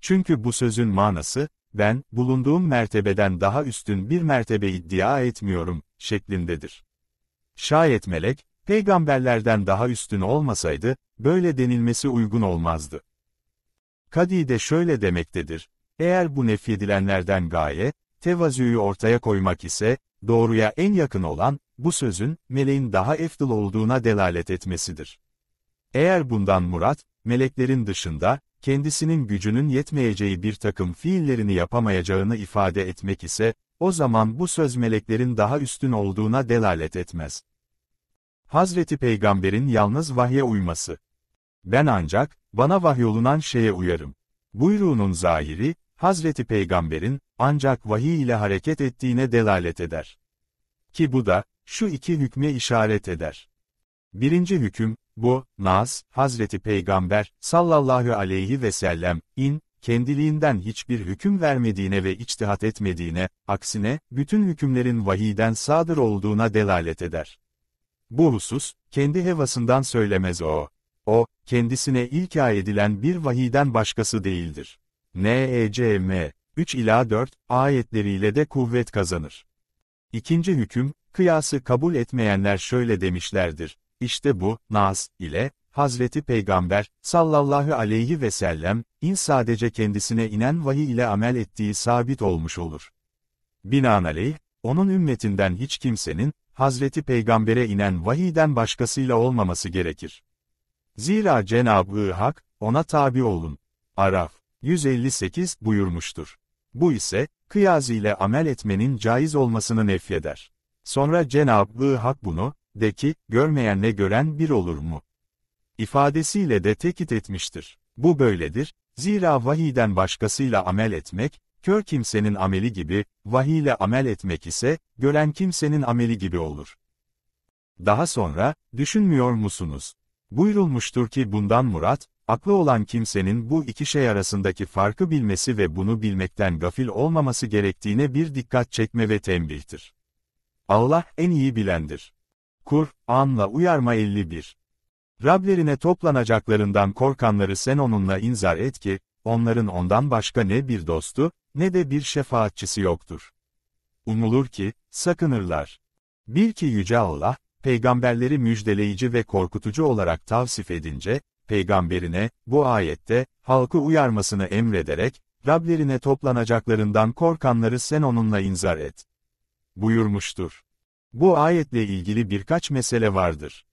Çünkü bu sözün manası, ben, bulunduğum mertebeden daha üstün bir mertebe iddia etmiyorum, şeklindedir. Şayet melek, peygamberlerden daha üstün olmasaydı, böyle denilmesi uygun olmazdı. Kadi de şöyle demektedir, eğer bu nefyedilenlerden gaye, tevazüyü ortaya koymak ise, doğruya en yakın olan, bu sözün, meleğin daha efdıl olduğuna delalet etmesidir. Eğer bundan murat, meleklerin dışında, kendisinin gücünün yetmeyeceği bir takım fiillerini yapamayacağını ifade etmek ise, o zaman bu söz meleklerin daha üstün olduğuna delalet etmez. Hazreti Peygamber'in yalnız vahye uyması. Ben ancak, bana vahyolunan şeye uyarım. Buyruğunun zahiri, Hazreti Peygamber'in, ancak vahiy ile hareket ettiğine delalet eder. Ki bu da, şu iki hükme işaret eder. Birinci hüküm, bu, Naz, Hazreti Peygamber, sallallahu aleyhi ve sellem, in, kendiliğinden hiçbir hüküm vermediğine ve içtihat etmediğine, aksine, bütün hükümlerin vahiden sadır olduğuna delalet eder. Bu husus, kendi hevasından söylemez o. O, kendisine ilka edilen bir vahiden başkası değildir. N.E.C.M. 3 ila 4 ayetleriyle de kuvvet kazanır. İkinci hüküm, kıyası kabul etmeyenler şöyle demişlerdir. İşte bu, naz ile, Hazreti Peygamber, sallallahu aleyhi ve sellem, in sadece kendisine inen vahiy ile amel ettiği sabit olmuş olur. Binaenaleyh, onun ümmetinden hiç kimsenin, Hazreti Peygamber'e inen vahiyden başkasıyla olmaması gerekir. Zira Cenab-ı Hak, ona tabi olun. Araf 158 buyurmuştur. Bu ise, kıyaz ile amel etmenin caiz olmasını nefyeder. Sonra Cenab-ı Hak bunu, de ki, görmeyenle gören bir olur mu? ifadesiyle de tekit etmiştir. Bu böyledir, zira vahiden başkasıyla amel etmek, kör kimsenin ameli gibi, vahiyle amel etmek ise, gören kimsenin ameli gibi olur. Daha sonra, düşünmüyor musunuz? Buyurulmuştur ki bundan murat, aklı olan kimsenin bu iki şey arasındaki farkı bilmesi ve bunu bilmekten gafil olmaması gerektiğine bir dikkat çekme ve tembihtir. Allah en iyi bilendir. Kur' anla uyarma 51. Rablerine toplanacaklarından korkanları sen onunla inzar et ki, onların ondan başka ne bir dostu, ne de bir şefaatçisi yoktur. Umulur ki, sakınırlar. Bil ki Yüce Allah, peygamberleri müjdeleyici ve korkutucu olarak tavsif edince, peygamberine, bu ayette, halkı uyarmasını emrederek, Rablerine toplanacaklarından korkanları sen onunla inzar et. Buyurmuştur. Bu ayetle ilgili birkaç mesele vardır.